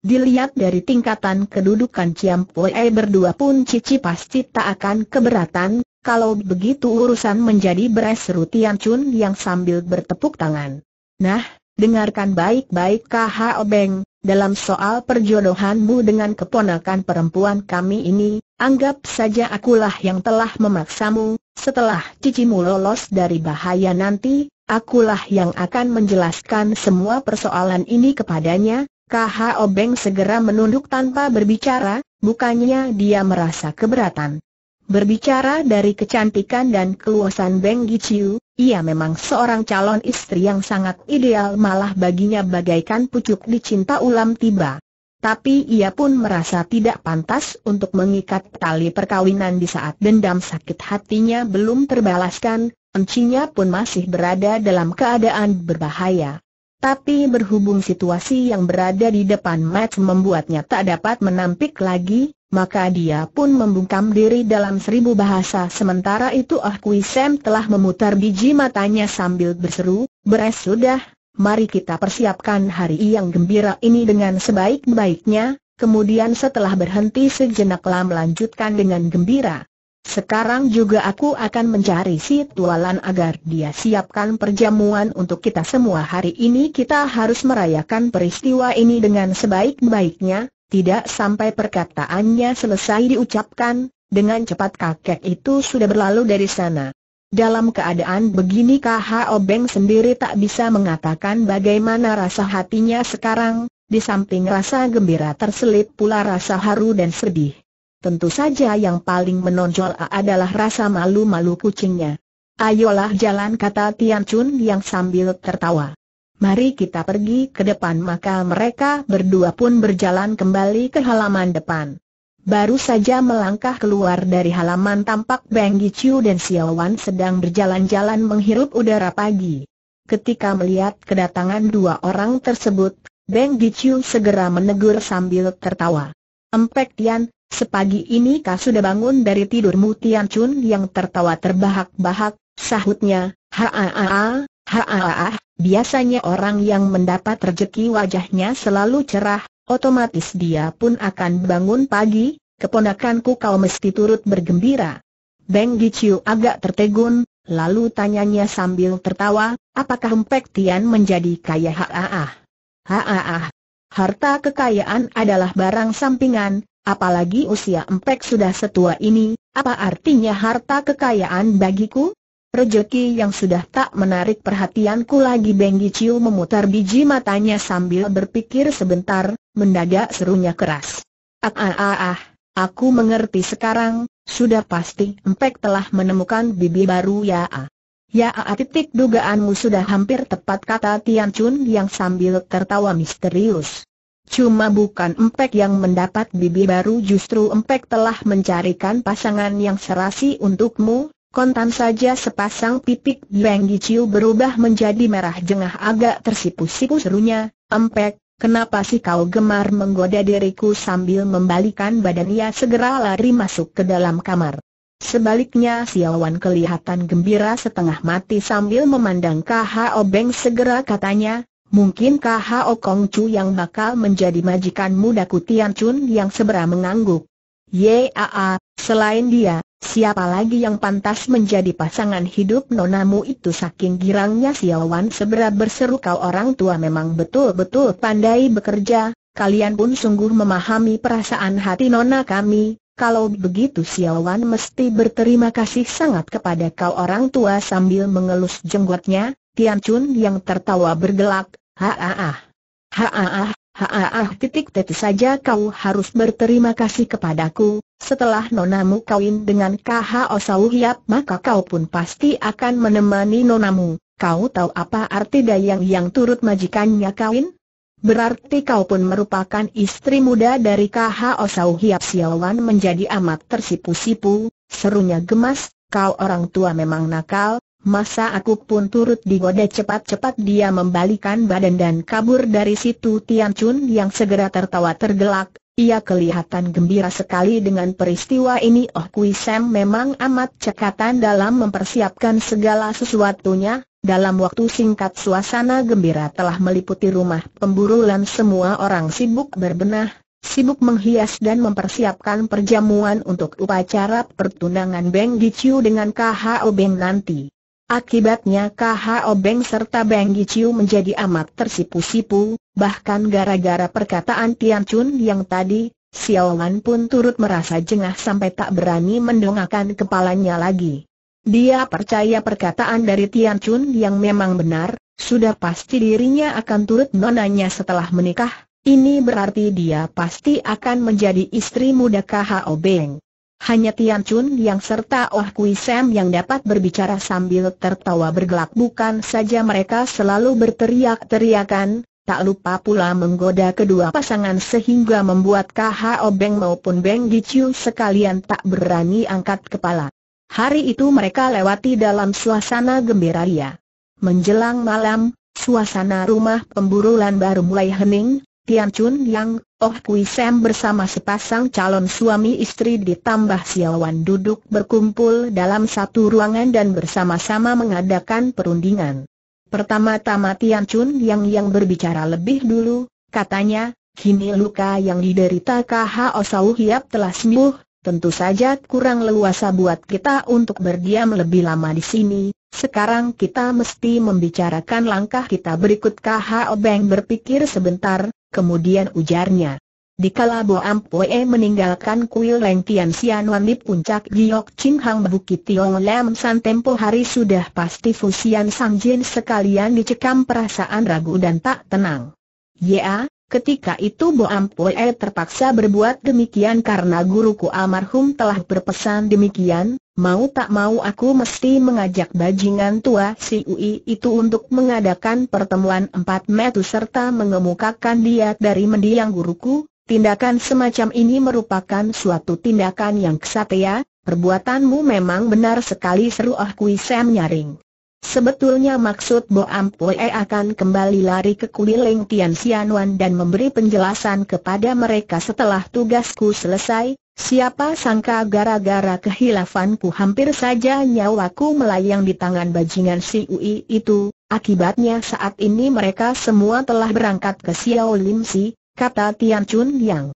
Dilihat dari tingkatan kedudukan Ciam Pue berdua pun Cici pasti tak akan keberatan, kalau begitu urusan menjadi beres seru Tian Chun yang sambil bertepuk tangan. Nah, dengarkan baik-baik KH Obeng, dalam soal perjodohanmu dengan keponakan perempuan kami ini, anggap saja akulah yang telah memaksamu, setelah cicimu lolos dari bahaya nanti, akulah yang akan menjelaskan semua persoalan ini kepadanya, KH Obeng segera menunduk tanpa berbicara, bukannya dia merasa keberatan. Berbicara dari kecantikan dan keluasan Beng Giciu, ia memang seorang calon istri yang sangat ideal malah baginya bagaikan pucuk dicinta ulam tiba. Tapi ia pun merasa tidak pantas untuk mengikat tali perkawinan di saat dendam sakit hatinya belum terbalaskan, encinya pun masih berada dalam keadaan berbahaya. Tapi berhubung situasi yang berada di depan match membuatnya tak dapat menampik lagi, maka dia pun membungkam diri dalam seribu bahasa. Sementara itu Ah Kui Sam telah memutar biji matanya sambil berseru, beres sudah, mari kita persiapkan hari yang gembira ini dengan sebaik-baiknya, kemudian setelah berhenti sejenak lama melanjutkan dengan gembira. Sekarang juga aku akan mencari si tualan agar dia siapkan perjamuan untuk kita semua Hari ini kita harus merayakan peristiwa ini dengan sebaik-baiknya tidak sampai perkataannya selesai diucapkan, dengan cepat kakek itu sudah berlalu dari sana. Dalam keadaan begini KH Obeng sendiri tak bisa mengatakan bagaimana rasa hatinya sekarang, di samping rasa gembira terselip pula rasa haru dan sedih. Tentu saja yang paling menonjol adalah rasa malu-malu kucingnya. Ayolah jalan kata Tian Chun yang sambil tertawa mari kita pergi ke depan maka mereka berdua pun berjalan kembali ke halaman depan. Baru saja melangkah keluar dari halaman tampak Beng Gichu dan Xiaowan sedang berjalan-jalan menghirup udara pagi. Ketika melihat kedatangan dua orang tersebut, Beng Gichu segera menegur sambil tertawa. Empek Tian, sepagi ini kau sudah bangun dari tidurmu Tian Chun yang tertawa terbahak-bahak, sahutnya, ha ha ha Biasanya orang yang mendapat rezeki wajahnya selalu cerah, otomatis dia pun akan bangun pagi, keponakanku kau mesti turut bergembira. Beng Giciu agak tertegun, lalu tanyanya sambil tertawa, apakah Mpek Tian menjadi kaya haaah? Haaah, harta kekayaan adalah barang sampingan, apalagi usia empek sudah setua ini, apa artinya harta kekayaan bagiku? Rejeki yang sudah tak menarik perhatianku lagi Beng Ciu memutar biji matanya sambil berpikir sebentar, mendadak serunya keras. Ah ah ah ah, aku mengerti sekarang, sudah pasti Empek telah menemukan bibi baru ya ah. Ya ah, ah titik dugaanmu sudah hampir tepat kata Tian Chun yang sambil tertawa misterius. Cuma bukan Empek yang mendapat bibi baru justru Empek telah mencarikan pasangan yang serasi untukmu, Kontan saja sepasang pipik Beng Giciu berubah menjadi merah jengah agak tersipu-sipu serunya, empek, kenapa sih kau gemar menggoda diriku sambil membalikan badan ia segera lari masuk ke dalam kamar. Sebaliknya Siawan kelihatan gembira setengah mati sambil memandang KHO Beng segera katanya, mungkin KHO Kong Chu yang bakal menjadi majikanmu muda Kutian Chun yang segera mengangguk. Yaa, selain dia, siapa lagi yang pantas menjadi pasangan hidup nonamu itu saking girangnya Siawan seberat berseru kau orang tua memang betul-betul pandai bekerja, kalian pun sungguh memahami perasaan hati nona kami, kalau begitu Siawan mesti berterima kasih sangat kepada kau orang tua sambil mengelus jenggotnya, Tian Chun yang tertawa bergelak, ha ha ha. Ha ha ha, Haa, titik titik saja kau harus berterima kasih kepadaku, setelah nonamu kawin dengan KHO Sauhiap maka kau pun pasti akan menemani nonamu, kau tahu apa arti dayang yang turut majikannya kawin? Berarti kau pun merupakan istri muda dari KHO Sauhiap Siawan menjadi amat tersipu-sipu, serunya gemas, kau orang tua memang nakal, Masa aku pun turut digoda cepat-cepat dia membalikan badan dan kabur dari situ Tian Chun yang segera tertawa tergelak, ia kelihatan gembira sekali dengan peristiwa ini Oh Kui Sam memang amat cekatan dalam mempersiapkan segala sesuatunya Dalam waktu singkat suasana gembira telah meliputi rumah pemburulan semua orang sibuk berbenah Sibuk menghias dan mempersiapkan perjamuan untuk upacara pertunangan Beng Gichu dengan KHO Beng nanti Akibatnya KHO Beng serta Beng Giciu menjadi amat tersipu-sipu, bahkan gara-gara perkataan Tian Chun yang tadi, Xiao Wan pun turut merasa jengah sampai tak berani mendongakkan kepalanya lagi. Dia percaya perkataan dari Tian Chun yang memang benar, sudah pasti dirinya akan turut nonanya setelah menikah, ini berarti dia pasti akan menjadi istri muda KHO Beng. Hanya Tian Chun yang serta Oh Kui Sam yang dapat berbicara sambil tertawa bergelak bukan saja mereka selalu berteriak-teriakan, tak lupa pula menggoda kedua pasangan sehingga membuat KHO Beng maupun Beng Giciu sekalian tak berani angkat kepala. Hari itu mereka lewati dalam suasana gembira ria. Menjelang malam, suasana rumah Lan baru mulai hening, Tian Chun Yang, Oh Kui Sam bersama sepasang calon suami istri ditambah Siawan duduk berkumpul dalam satu ruangan dan bersama-sama mengadakan perundingan. Pertama-tama Tian Chun Yang yang berbicara lebih dulu, katanya, kini luka yang diderita Kha Osau Hiap telah sembuh, tentu saja kurang leluasa buat kita untuk berdiam lebih lama di sini, sekarang kita mesti membicarakan langkah kita berikut KHO Obeng berpikir sebentar, Kemudian ujarnya, di Bo Ampoe meninggalkan kuil Leng Tian Wan di puncak Giok Ching Hang Bukit Tiong Lam San tempo hari sudah pasti Fusian Jin sekalian dicekam perasaan ragu dan tak tenang. Ya, Ketika itu Bo Ampue terpaksa berbuat demikian karena guruku almarhum telah berpesan demikian, mau tak mau aku mesti mengajak bajingan tua si UI itu untuk mengadakan pertemuan empat metu serta mengemukakan dia dari mendiang guruku, tindakan semacam ini merupakan suatu tindakan yang kesatria, perbuatanmu memang benar sekali seru Ah Kui Sam nyaring. Sebetulnya maksud Bo Ampue akan kembali lari ke kuiling Tian Xianwan dan memberi penjelasan kepada mereka setelah tugasku selesai, siapa sangka gara-gara kehilafanku hampir saja nyawaku melayang di tangan bajingan si Ui itu, akibatnya saat ini mereka semua telah berangkat ke Xiao Lim Si, kata Tian Chun Yang.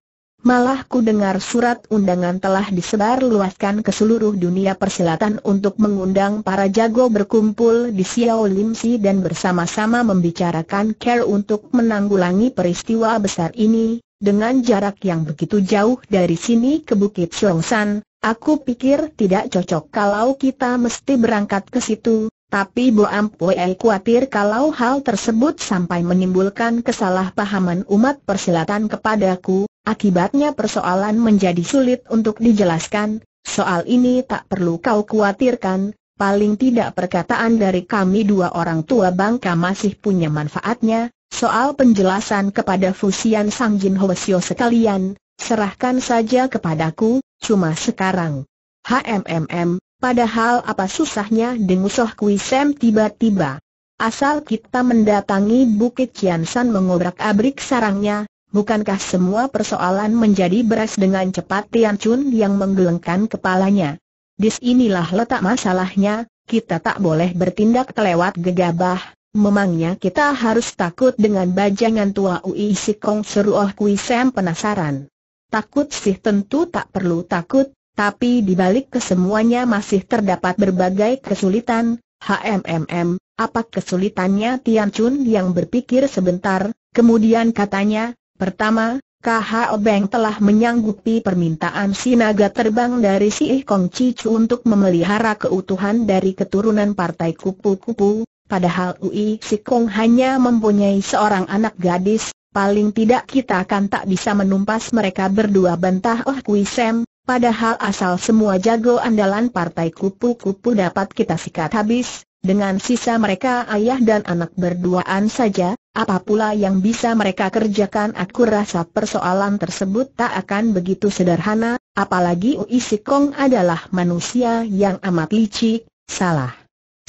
Malah ku dengar surat undangan telah disebar luaskan ke seluruh dunia persilatan untuk mengundang para jago berkumpul di Xiao Lim dan bersama-sama membicarakan care untuk menanggulangi peristiwa besar ini. Dengan jarak yang begitu jauh dari sini ke Bukit Siongsan, aku pikir tidak cocok kalau kita mesti berangkat ke situ, tapi Bo Ampue khawatir kalau hal tersebut sampai menimbulkan kesalahpahaman umat persilatan kepadaku, akibatnya persoalan menjadi sulit untuk dijelaskan, soal ini tak perlu kau khawatirkan, paling tidak perkataan dari kami dua orang tua bangka masih punya manfaatnya, soal penjelasan kepada Fusian Sang Jin Hwasyo sekalian, serahkan saja kepadaku, cuma sekarang. HMMM, Padahal apa susahnya dengusoh Kui tiba-tiba. Asal kita mendatangi Bukit Ciansan mengobrak-abrik sarangnya, bukankah semua persoalan menjadi beres dengan cepat Tian Chun yang menggelengkan kepalanya. Disinilah letak masalahnya, kita tak boleh bertindak kelewat gegabah, memangnya kita harus takut dengan bajangan tua Ui Sikong seru Oh Kui Sam penasaran. Takut sih tentu tak perlu takut, tapi di balik kesemuanya masih terdapat berbagai kesulitan. HMMM, apa kesulitannya Tian Chun yang berpikir sebentar, kemudian katanya, pertama, KH Obeng telah menyanggupi permintaan si naga terbang dari si Kong Cicu untuk memelihara keutuhan dari keturunan partai kupu-kupu, padahal Ui Si Kong hanya mempunyai seorang anak gadis, paling tidak kita akan tak bisa menumpas mereka berdua bentah. Oh Kui Sem. Padahal asal semua jago andalan partai kupu-kupu dapat kita sikat habis, dengan sisa mereka ayah dan anak berduaan saja, apa pula yang bisa mereka kerjakan aku rasa persoalan tersebut tak akan begitu sederhana, apalagi Ui Sikong adalah manusia yang amat licik, salah.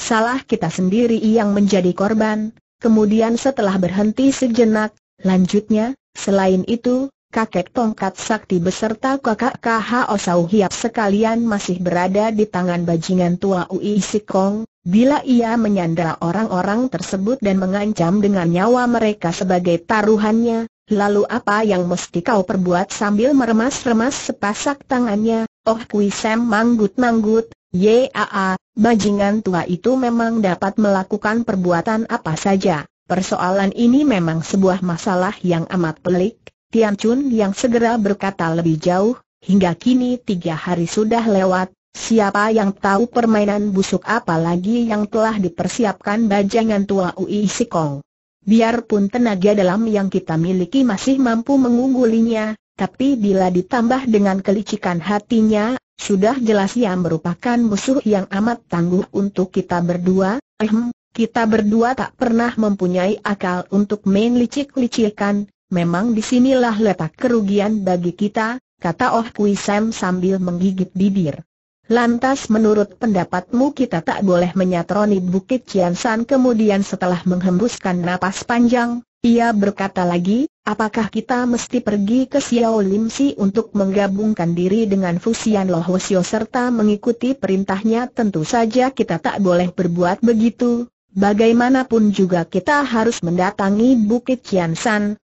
Salah kita sendiri yang menjadi korban, kemudian setelah berhenti sejenak, lanjutnya, selain itu, kakek tongkat sakti beserta kakak KH Osau Hiap sekalian masih berada di tangan bajingan tua Ui Sikong, bila ia menyandera orang-orang tersebut dan mengancam dengan nyawa mereka sebagai taruhannya, lalu apa yang mesti kau perbuat sambil meremas-remas sepasak tangannya, oh kui Sam manggut-manggut, yaa, bajingan tua itu memang dapat melakukan perbuatan apa saja. Persoalan ini memang sebuah masalah yang amat pelik, Tian Chun yang segera berkata lebih jauh, hingga kini tiga hari sudah lewat, siapa yang tahu permainan busuk apa lagi yang telah dipersiapkan bajangan tua Ui Sikong. Biarpun tenaga dalam yang kita miliki masih mampu mengunggulinya, tapi bila ditambah dengan kelicikan hatinya, sudah jelas ia merupakan musuh yang amat tangguh untuk kita berdua, ehm, kita berdua tak pernah mempunyai akal untuk main licik-licikan, memang disinilah letak kerugian bagi kita, kata Oh Kui Sam sambil menggigit bibir. Lantas menurut pendapatmu kita tak boleh menyatroni Bukit Cian kemudian setelah menghembuskan napas panjang, ia berkata lagi, apakah kita mesti pergi ke Xiao Lim Si untuk menggabungkan diri dengan Fusian Loh serta mengikuti perintahnya tentu saja kita tak boleh berbuat begitu, bagaimanapun juga kita harus mendatangi Bukit Cian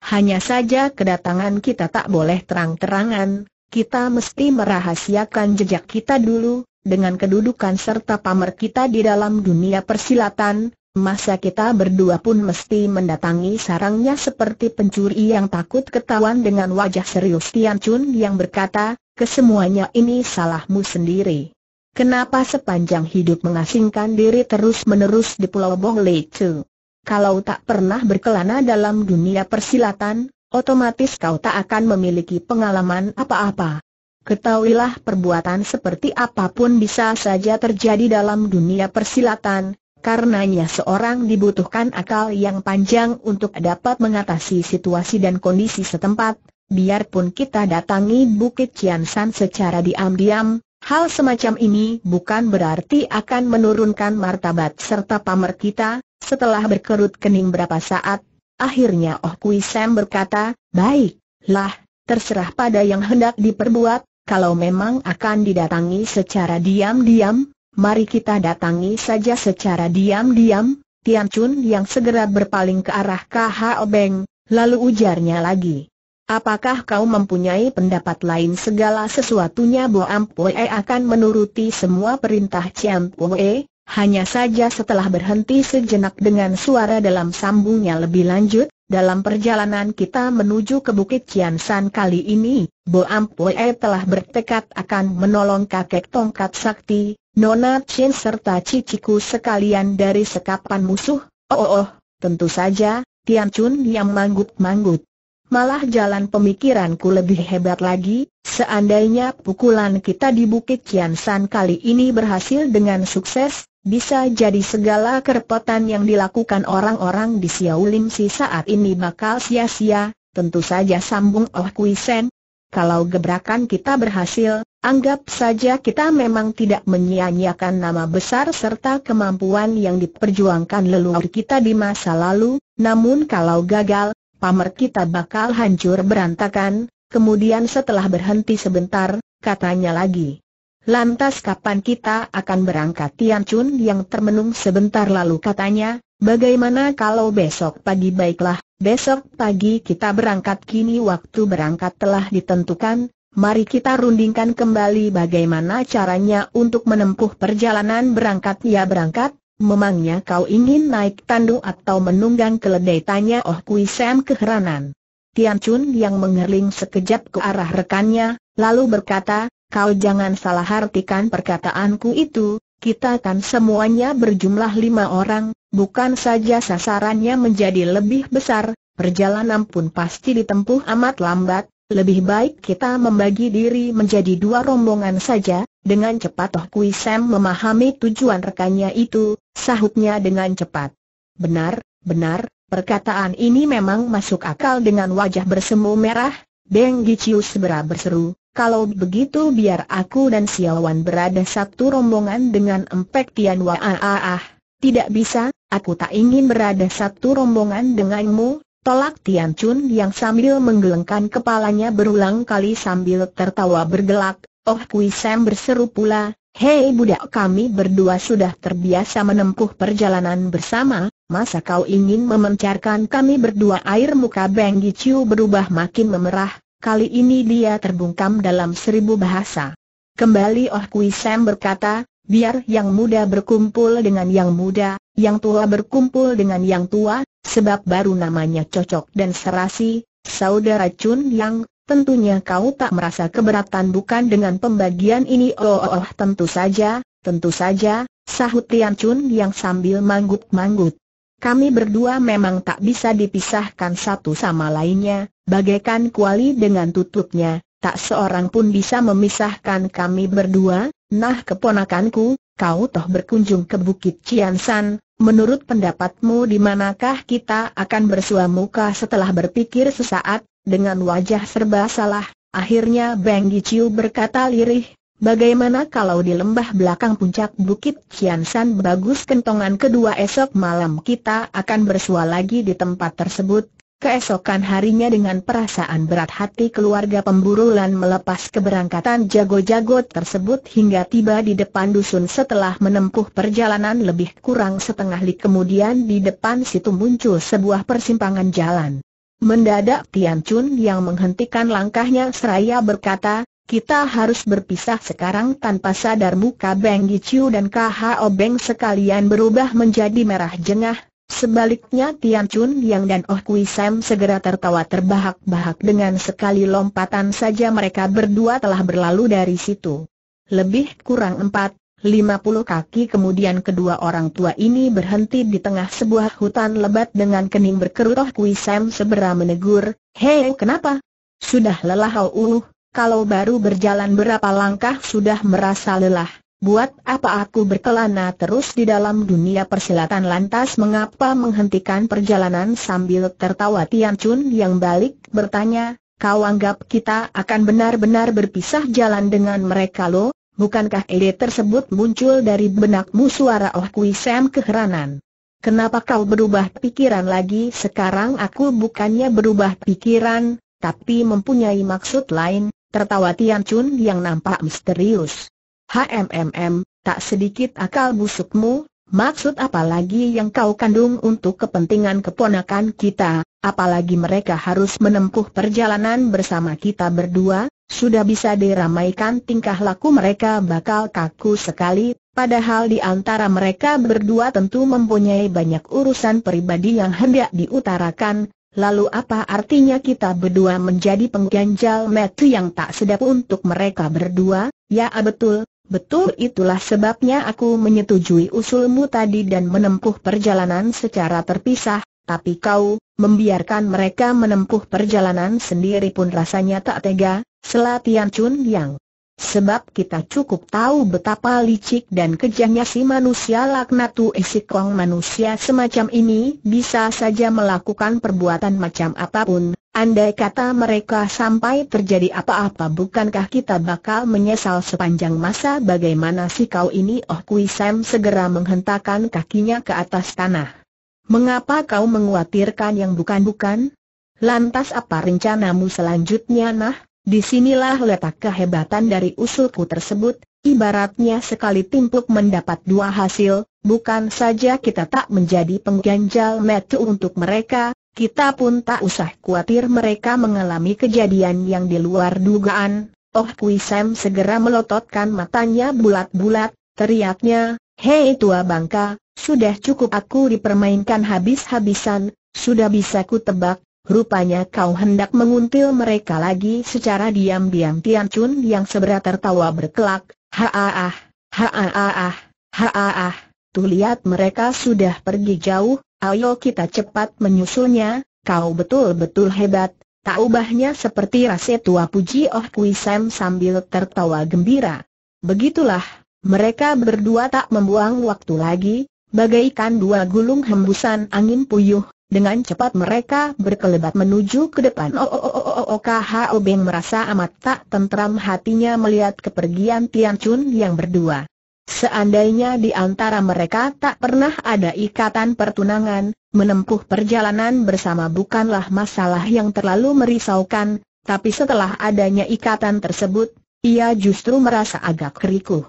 hanya saja kedatangan kita tak boleh terang-terangan, kita mesti merahasiakan jejak kita dulu, dengan kedudukan serta pamer kita di dalam dunia persilatan, masa kita berdua pun mesti mendatangi sarangnya seperti pencuri yang takut ketahuan dengan wajah serius Tian Chun yang berkata, kesemuanya ini salahmu sendiri. Kenapa sepanjang hidup mengasingkan diri terus-menerus di Pulau Boh Lecu? Kalau tak pernah berkelana dalam dunia persilatan, otomatis kau tak akan memiliki pengalaman apa-apa. Ketahuilah perbuatan seperti apapun bisa saja terjadi dalam dunia persilatan, karenanya seorang dibutuhkan akal yang panjang untuk dapat mengatasi situasi dan kondisi setempat, biarpun kita datangi Bukit Ciansan secara diam-diam, Hal semacam ini bukan berarti akan menurunkan martabat serta pamer kita, setelah berkerut kening berapa saat, akhirnya Oh Kui Sam berkata, baiklah, terserah pada yang hendak diperbuat, kalau memang akan didatangi secara diam-diam, mari kita datangi saja secara diam-diam, Tian Chun yang segera berpaling ke arah KH Obeng, lalu ujarnya lagi. Apakah kau mempunyai pendapat lain segala sesuatunya Bo Ampue akan menuruti semua perintah Chiam Pue? Hanya saja setelah berhenti sejenak dengan suara dalam sambungnya lebih lanjut, dalam perjalanan kita menuju ke Bukit Kian San kali ini, Bo Ampue telah bertekad akan menolong kakek tongkat sakti, Nona Chin serta ciciku sekalian dari sekapan musuh. Oh, oh, oh tentu saja, Tian Chun yang manggut-manggut. Malah jalan pemikiranku lebih hebat lagi, seandainya pukulan kita di Bukit Kian San kali ini berhasil dengan sukses, bisa jadi segala kerepotan yang dilakukan orang-orang di Xiaolin Si saat ini bakal sia-sia, tentu saja sambung Oh Kui Sen. Kalau gebrakan kita berhasil, anggap saja kita memang tidak menyia-nyiakan nama besar serta kemampuan yang diperjuangkan leluhur kita di masa lalu, namun kalau gagal, pamer kita bakal hancur berantakan, kemudian setelah berhenti sebentar, katanya lagi. Lantas kapan kita akan berangkat Tian Chun yang termenung sebentar lalu katanya, bagaimana kalau besok pagi baiklah, besok pagi kita berangkat kini waktu berangkat telah ditentukan, mari kita rundingkan kembali bagaimana caranya untuk menempuh perjalanan berangkat ya berangkat, Memangnya kau ingin naik tandu atau menunggang keledai? Tanya Oh Kui Sam keheranan. Tian Chun yang mengerling sekejap ke arah rekannya, lalu berkata, kau jangan salah artikan perkataanku itu, kita kan semuanya berjumlah lima orang, bukan saja sasarannya menjadi lebih besar, perjalanan pun pasti ditempuh amat lambat, lebih baik kita membagi diri menjadi dua rombongan saja, dengan cepat Toh Kui Sam memahami tujuan rekannya itu, sahutnya dengan cepat. Benar, benar, perkataan ini memang masuk akal dengan wajah bersemu merah, Beng Giciu segera berseru, kalau begitu biar aku dan Siawan berada satu rombongan dengan Empek Tian Wa ah, ah, ah. Tidak bisa, aku tak ingin berada satu rombongan denganmu, Tolak Tian Chun yang sambil menggelengkan kepalanya berulang kali sambil tertawa bergelak, Oh Kui Sam berseru pula, Hei budak kami berdua sudah terbiasa menempuh perjalanan bersama, masa kau ingin memencarkan kami berdua air muka Beng Giciu berubah makin memerah, kali ini dia terbungkam dalam seribu bahasa. Kembali Oh Kui Sam berkata, biar yang muda berkumpul dengan yang muda, yang tua berkumpul dengan yang tua, Sebab baru namanya cocok dan serasi, saudara Chun Yang, tentunya kau tak merasa keberatan bukan dengan pembagian ini oh, oh, oh tentu saja, tentu saja, sahut Tian Chun Yang sambil manggut-manggut. Kami berdua memang tak bisa dipisahkan satu sama lainnya, bagaikan kuali dengan tutupnya, tak seorang pun bisa memisahkan kami berdua, nah keponakanku, kau toh berkunjung ke Bukit Ciansan, Menurut pendapatmu di manakah kita akan bersua muka setelah berpikir sesaat, dengan wajah serba salah, akhirnya Beng Giciu berkata lirih, bagaimana kalau di lembah belakang puncak Bukit Kiansan bagus kentongan kedua esok malam kita akan bersua lagi di tempat tersebut, Keesokan harinya dengan perasaan berat hati keluarga pemburu Lan melepas keberangkatan jago-jago tersebut hingga tiba di depan dusun setelah menempuh perjalanan lebih kurang setengah li kemudian di depan situ muncul sebuah persimpangan jalan. Mendadak Tian Chun yang menghentikan langkahnya seraya berkata, kita harus berpisah sekarang tanpa sadar muka Beng Gichu dan KHO Beng sekalian berubah menjadi merah jengah, Sebaliknya Tian Chun Yang dan Oh Kui Sam segera tertawa terbahak-bahak dengan sekali lompatan saja mereka berdua telah berlalu dari situ. Lebih kurang empat, lima puluh kaki kemudian kedua orang tua ini berhenti di tengah sebuah hutan lebat dengan kening berkerut Oh Kui Sam segera menegur, Hei kenapa? Sudah lelah oh uh, kalau baru berjalan berapa langkah sudah merasa lelah. Buat apa aku berkelana terus di dalam dunia persilatan lantas mengapa menghentikan perjalanan sambil tertawa Tian Chun yang balik bertanya, kau anggap kita akan benar-benar berpisah jalan dengan mereka lo? Bukankah ide tersebut muncul dari benakmu suara Oh Kui Sam keheranan? Kenapa kau berubah pikiran lagi sekarang aku bukannya berubah pikiran, tapi mempunyai maksud lain, tertawa Tian Chun yang nampak misterius. HMMM, tak sedikit akal busukmu, maksud apa lagi yang kau kandung untuk kepentingan keponakan kita, apalagi mereka harus menempuh perjalanan bersama kita berdua, sudah bisa diramaikan tingkah laku mereka bakal kaku sekali, padahal di antara mereka berdua tentu mempunyai banyak urusan pribadi yang hendak diutarakan, lalu apa artinya kita berdua menjadi pengganjal metu yang tak sedap untuk mereka berdua, ya betul, Betul itulah sebabnya aku menyetujui usulmu tadi dan menempuh perjalanan secara terpisah, tapi kau, membiarkan mereka menempuh perjalanan sendiri pun rasanya tak tega, selatian Chun Yang. Sebab kita cukup tahu betapa licik dan kejamnya si manusia laknatu esikong manusia semacam ini bisa saja melakukan perbuatan macam apapun, Andai kata mereka sampai terjadi apa-apa bukankah kita bakal menyesal sepanjang masa bagaimana si kau ini Oh Kui Sam segera menghentakkan kakinya ke atas tanah. Mengapa kau menguatirkan yang bukan-bukan? Lantas apa rencanamu selanjutnya nah? Disinilah letak kehebatan dari usulku tersebut, ibaratnya sekali timpuk mendapat dua hasil, bukan saja kita tak menjadi pengganjal metu untuk mereka, kita pun tak usah khawatir mereka mengalami kejadian yang di luar dugaan. Oh Kui Sam segera melototkan matanya bulat-bulat, teriaknya, Hei tua bangka, sudah cukup aku dipermainkan habis-habisan, sudah bisa ku tebak, rupanya kau hendak menguntil mereka lagi secara diam-diam Tian Chun yang seberat tertawa berkelak, Haaah, haaah, haaah, haaah, tu lihat mereka sudah pergi jauh, Ayo kita cepat menyusulnya, kau betul-betul hebat, tak ubahnya seperti rasa tua puji Oh Kui Sam sambil tertawa gembira. Begitulah, mereka berdua tak membuang waktu lagi, bagaikan dua gulung hembusan angin puyuh, dengan cepat mereka berkelebat menuju ke depan. Oh, oh, oh, oh, oh, oh oh oh oh merasa amat tak tentram hatinya melihat kepergian Tian Chun yang berdua. Seandainya di antara mereka tak pernah ada ikatan pertunangan, menempuh perjalanan bersama bukanlah masalah yang terlalu merisaukan, tapi setelah adanya ikatan tersebut, ia justru merasa agak kerikuh.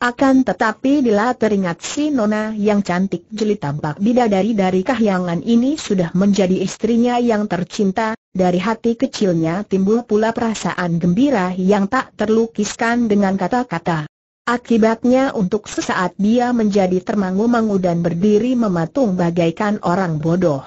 Akan tetapi bila teringat si Nona yang cantik jeli tampak bidadari dari kahyangan ini sudah menjadi istrinya yang tercinta, dari hati kecilnya timbul pula perasaan gembira yang tak terlukiskan dengan kata-kata. Akibatnya untuk sesaat dia menjadi termangu-mangu dan berdiri mematung bagaikan orang bodoh.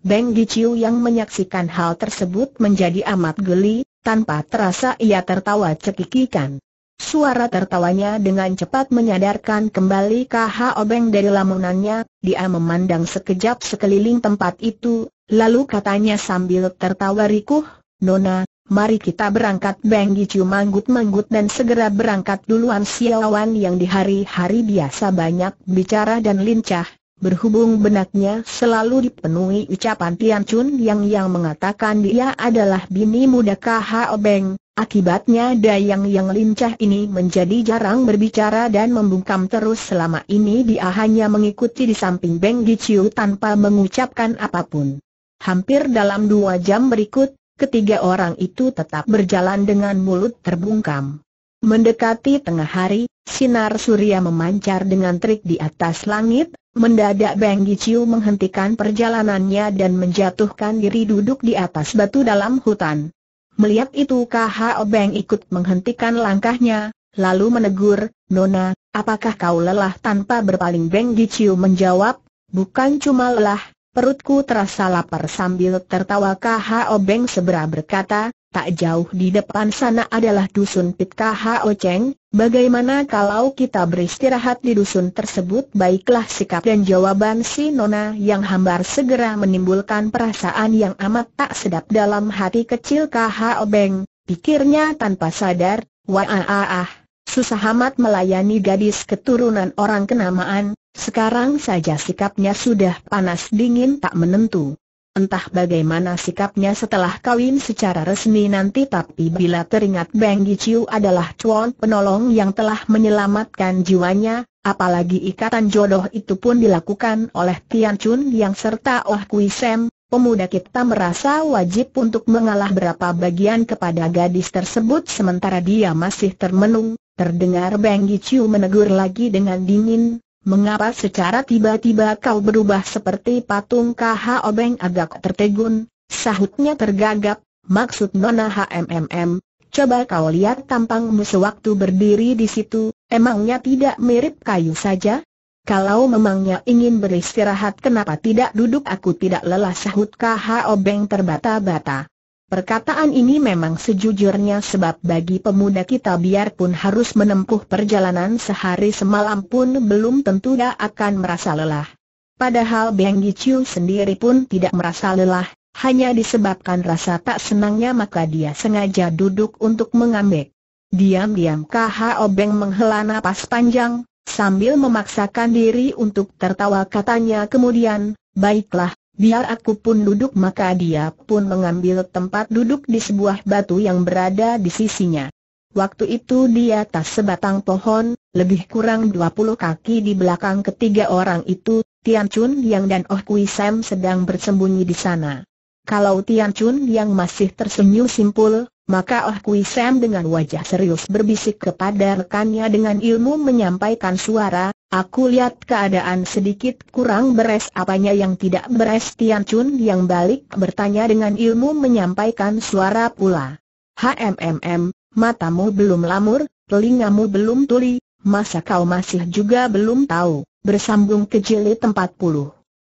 Beng Giciu yang menyaksikan hal tersebut menjadi amat geli, tanpa terasa ia tertawa cekikikan. Suara tertawanya dengan cepat menyadarkan kembali KH Obeng dari lamunannya, dia memandang sekejap sekeliling tempat itu, lalu katanya sambil tertawa rikuh, Nona, Mari kita berangkat Beng Gicu manggut-manggut dan segera berangkat duluan Siawan yang di hari-hari biasa banyak bicara dan lincah, berhubung benaknya selalu dipenuhi ucapan Tian Chun yang yang mengatakan dia adalah bini muda KHO Beng, akibatnya Dayang yang lincah ini menjadi jarang berbicara dan membungkam terus selama ini dia hanya mengikuti di samping Beng Gicu tanpa mengucapkan apapun. Hampir dalam dua jam berikut, Ketiga orang itu tetap berjalan dengan mulut terbungkam. Mendekati tengah hari, sinar surya memancar dengan trik di atas langit, mendadak Beng Giciu menghentikan perjalanannya dan menjatuhkan diri duduk di atas batu dalam hutan. Melihat itu KH Beng ikut menghentikan langkahnya, lalu menegur, Nona, apakah kau lelah tanpa berpaling Beng Giciu menjawab, bukan cuma lelah, perutku terasa lapar sambil tertawa KHO Beng Sebera berkata, tak jauh di depan sana adalah dusun Pit KHO Cheng, bagaimana kalau kita beristirahat di dusun tersebut baiklah sikap dan jawaban si Nona yang hambar segera menimbulkan perasaan yang amat tak sedap dalam hati kecil KHO Beng, pikirnya tanpa sadar, wah ah, ah, ah. susah amat melayani gadis keturunan orang kenamaan, sekarang saja sikapnya sudah panas dingin tak menentu. Entah bagaimana sikapnya setelah kawin secara resmi nanti tapi bila teringat Beng Giciu adalah cuan penolong yang telah menyelamatkan jiwanya, apalagi ikatan jodoh itu pun dilakukan oleh Tian Chun yang serta Oh Kui Sam, pemuda kita merasa wajib untuk mengalah berapa bagian kepada gadis tersebut sementara dia masih termenung, terdengar Beng Giciu menegur lagi dengan dingin, Mengapa secara tiba-tiba kau berubah seperti patung KH Obeng agak tertegun, sahutnya tergagap, maksud Nona HMMM, coba kau lihat tampangmu sewaktu berdiri di situ, emangnya tidak mirip kayu saja? Kalau memangnya ingin beristirahat kenapa tidak duduk aku tidak lelah sahut KH Obeng terbata-bata. Perkataan ini memang sejujurnya sebab bagi pemuda kita biarpun harus menempuh perjalanan sehari semalam pun belum tentu dia akan merasa lelah. Padahal Beng Giciu sendiri pun tidak merasa lelah, hanya disebabkan rasa tak senangnya maka dia sengaja duduk untuk mengambek. Diam-diam KHO Obeng menghela napas panjang, sambil memaksakan diri untuk tertawa katanya kemudian, baiklah, Biar aku pun duduk maka dia pun mengambil tempat duduk di sebuah batu yang berada di sisinya. Waktu itu di atas sebatang pohon, lebih kurang 20 kaki di belakang ketiga orang itu, Tian Chun Yang dan Oh Kui Sam sedang bersembunyi di sana. Kalau Tian Chun Yang masih tersenyum simpul, maka Oh Kui Sam dengan wajah serius berbisik kepada rekannya dengan ilmu menyampaikan suara, aku lihat keadaan sedikit kurang beres apanya yang tidak beres Tian Chun yang balik bertanya dengan ilmu menyampaikan suara pula. HMMM, matamu belum lamur, telingamu belum tuli, masa kau masih juga belum tahu, bersambung ke jilid 40.